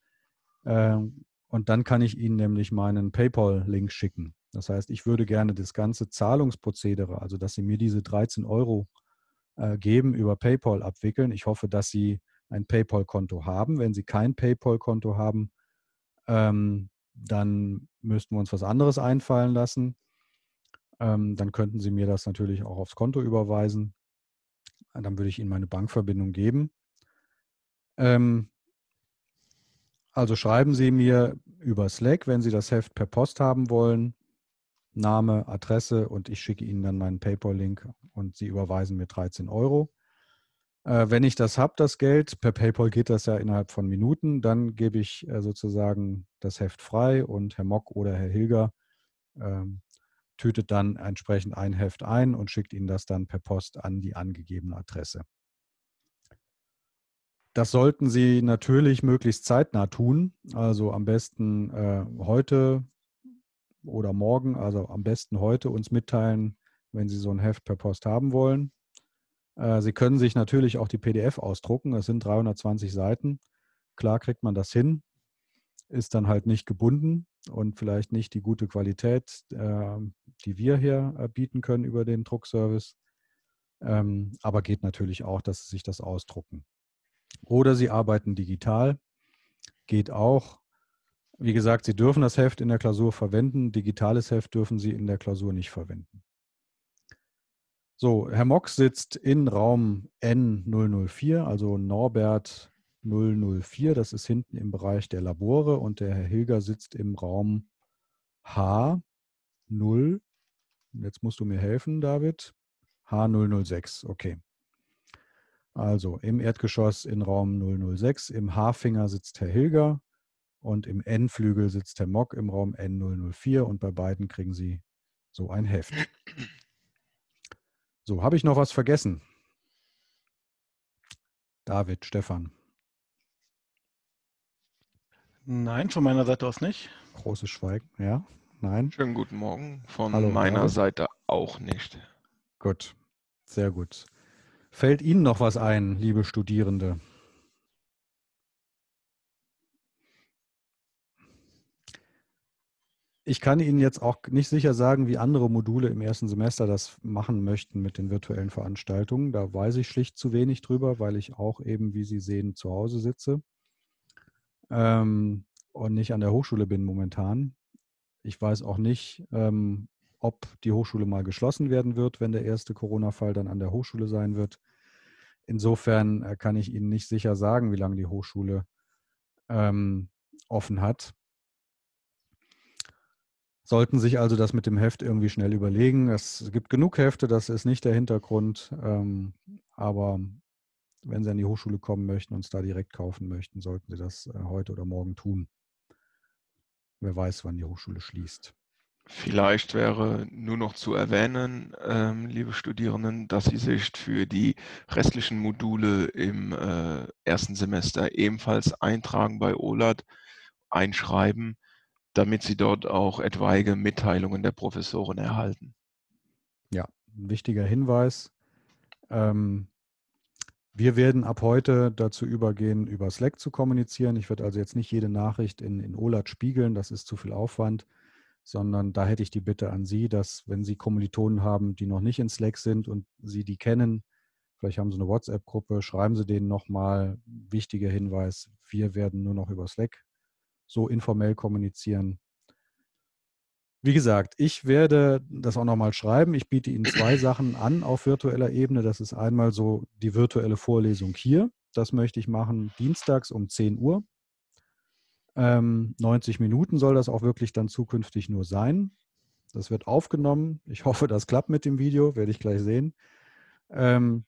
Ähm, und dann kann ich Ihnen nämlich meinen PayPal-Link schicken. Das heißt, ich würde gerne das ganze Zahlungsprozedere, also dass Sie mir diese 13 Euro äh, geben, über PayPal abwickeln. Ich hoffe, dass Sie ein PayPal-Konto haben. Wenn Sie kein PayPal-Konto haben, ähm, dann müssten wir uns was anderes einfallen lassen ähm, dann könnten Sie mir das natürlich auch aufs Konto überweisen. Äh, dann würde ich Ihnen meine Bankverbindung geben. Ähm, also schreiben Sie mir über Slack, wenn Sie das Heft per Post haben wollen, Name, Adresse und ich schicke Ihnen dann meinen PayPal-Link und Sie überweisen mir 13 Euro. Äh, wenn ich das habe, das Geld, per PayPal geht das ja innerhalb von Minuten, dann gebe ich äh, sozusagen das Heft frei und Herr Mock oder Herr Hilger ähm, tütet dann entsprechend ein Heft ein und schickt Ihnen das dann per Post an die angegebene Adresse. Das sollten Sie natürlich möglichst zeitnah tun, also am besten äh, heute oder morgen, also am besten heute uns mitteilen, wenn Sie so ein Heft per Post haben wollen. Äh, Sie können sich natürlich auch die PDF ausdrucken, das sind 320 Seiten. Klar kriegt man das hin, ist dann halt nicht gebunden, und vielleicht nicht die gute Qualität, äh, die wir hier äh, bieten können über den Druckservice. Ähm, aber geht natürlich auch, dass sie sich das ausdrucken. Oder sie arbeiten digital, geht auch. Wie gesagt, sie dürfen das Heft in der Klausur verwenden, digitales Heft dürfen sie in der Klausur nicht verwenden. So, Herr Mock sitzt in Raum N004, also Norbert 004. Das ist hinten im Bereich der Labore und der Herr Hilger sitzt im Raum H0. Jetzt musst du mir helfen, David. H006, okay. Also im Erdgeschoss in Raum 006, im H-Finger sitzt Herr Hilger und im N-Flügel sitzt Herr Mock im Raum N004 und bei beiden kriegen Sie so ein Heft. So, habe ich noch was vergessen? David, Stefan. Nein, von meiner Seite aus nicht. Großes Schweigen, ja. Nein. Schönen guten Morgen. Von Hallo, meiner Herr. Seite auch nicht. Gut, sehr gut. Fällt Ihnen noch was ein, liebe Studierende? Ich kann Ihnen jetzt auch nicht sicher sagen, wie andere Module im ersten Semester das machen möchten mit den virtuellen Veranstaltungen. Da weiß ich schlicht zu wenig drüber, weil ich auch eben, wie Sie sehen, zu Hause sitze ähm, und nicht an der Hochschule bin momentan. Ich weiß auch nicht, ähm, ob die Hochschule mal geschlossen werden wird, wenn der erste Corona-Fall dann an der Hochschule sein wird. Insofern äh, kann ich Ihnen nicht sicher sagen, wie lange die Hochschule ähm, offen hat. Sollten sich also das mit dem Heft irgendwie schnell überlegen. Es gibt genug Hefte, das ist nicht der Hintergrund. Ähm, aber wenn Sie an die Hochschule kommen möchten und es da direkt kaufen möchten, sollten Sie das äh, heute oder morgen tun. Wer weiß, wann die Hochschule schließt. Vielleicht wäre nur noch zu erwähnen, ähm, liebe Studierenden, dass Sie sich für die restlichen Module im äh, ersten Semester ebenfalls eintragen bei OLAT, einschreiben, damit Sie dort auch etwaige Mitteilungen der Professoren erhalten. Ja, ein wichtiger Hinweis. Ähm, wir werden ab heute dazu übergehen, über Slack zu kommunizieren. Ich werde also jetzt nicht jede Nachricht in, in OLAT spiegeln, das ist zu viel Aufwand, sondern da hätte ich die Bitte an Sie, dass wenn Sie Kommilitonen haben, die noch nicht in Slack sind und Sie die kennen, vielleicht haben Sie eine WhatsApp-Gruppe, schreiben Sie denen nochmal wichtiger Hinweis, wir werden nur noch über Slack so informell kommunizieren. Wie gesagt, ich werde das auch nochmal schreiben. Ich biete Ihnen zwei Sachen an auf virtueller Ebene. Das ist einmal so die virtuelle Vorlesung hier. Das möchte ich machen dienstags um 10 Uhr. Ähm, 90 Minuten soll das auch wirklich dann zukünftig nur sein. Das wird aufgenommen. Ich hoffe, das klappt mit dem Video, werde ich gleich sehen. Ähm,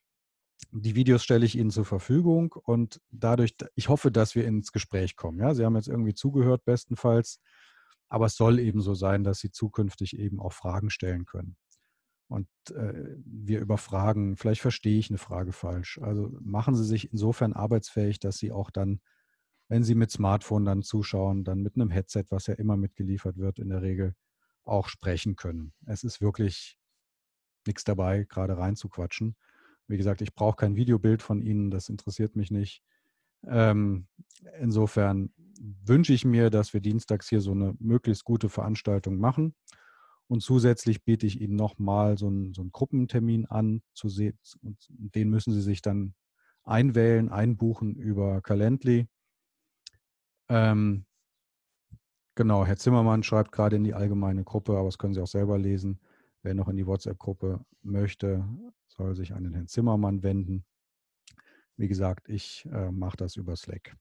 die Videos stelle ich Ihnen zur Verfügung und dadurch, ich hoffe, dass wir ins Gespräch kommen. Ja, Sie haben jetzt irgendwie zugehört, bestenfalls. Aber es soll eben so sein, dass sie zukünftig eben auch Fragen stellen können. Und äh, wir überfragen, vielleicht verstehe ich eine Frage falsch. Also machen Sie sich insofern arbeitsfähig, dass Sie auch dann, wenn Sie mit Smartphone dann zuschauen, dann mit einem Headset, was ja immer mitgeliefert wird, in der Regel auch sprechen können. Es ist wirklich nichts dabei, gerade rein zu quatschen. Wie gesagt, ich brauche kein Videobild von Ihnen, das interessiert mich nicht. Ähm, insofern wünsche ich mir, dass wir dienstags hier so eine möglichst gute Veranstaltung machen. Und zusätzlich biete ich Ihnen nochmal so einen, so einen Gruppentermin an. Zu sehen, und den müssen Sie sich dann einwählen, einbuchen über Calendly. Ähm, genau, Herr Zimmermann schreibt gerade in die allgemeine Gruppe, aber das können Sie auch selber lesen. Wer noch in die WhatsApp-Gruppe möchte, soll sich an den Herrn Zimmermann wenden. Wie gesagt, ich äh, mache das über Slack.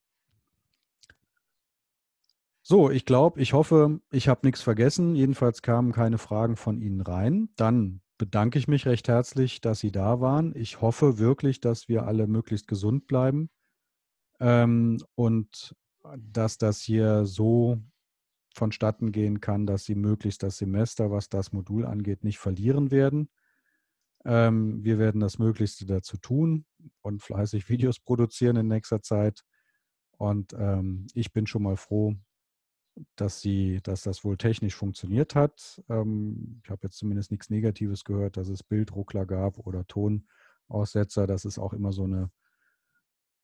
So, ich glaube, ich hoffe, ich habe nichts vergessen. Jedenfalls kamen keine Fragen von Ihnen rein. Dann bedanke ich mich recht herzlich, dass Sie da waren. Ich hoffe wirklich, dass wir alle möglichst gesund bleiben ähm, und dass das hier so vonstatten gehen kann, dass Sie möglichst das Semester, was das Modul angeht, nicht verlieren werden. Ähm, wir werden das Möglichste dazu tun und fleißig Videos produzieren in nächster Zeit. Und ähm, ich bin schon mal froh, dass sie, dass das wohl technisch funktioniert hat. Ähm, ich habe jetzt zumindest nichts Negatives gehört, dass es Bildruckler gab oder Tonaussetzer. Das ist auch immer so eine,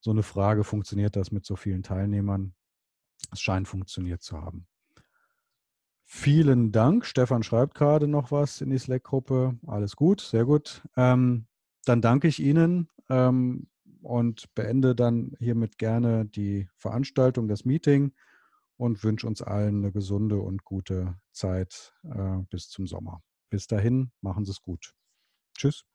so eine Frage, funktioniert das mit so vielen Teilnehmern? Es scheint funktioniert zu haben. Vielen Dank. Stefan schreibt gerade noch was in die Slack-Gruppe. Alles gut, sehr gut. Ähm, dann danke ich Ihnen ähm, und beende dann hiermit gerne die Veranstaltung, das Meeting und wünsche uns allen eine gesunde und gute Zeit äh, bis zum Sommer. Bis dahin, machen Sie es gut. Tschüss.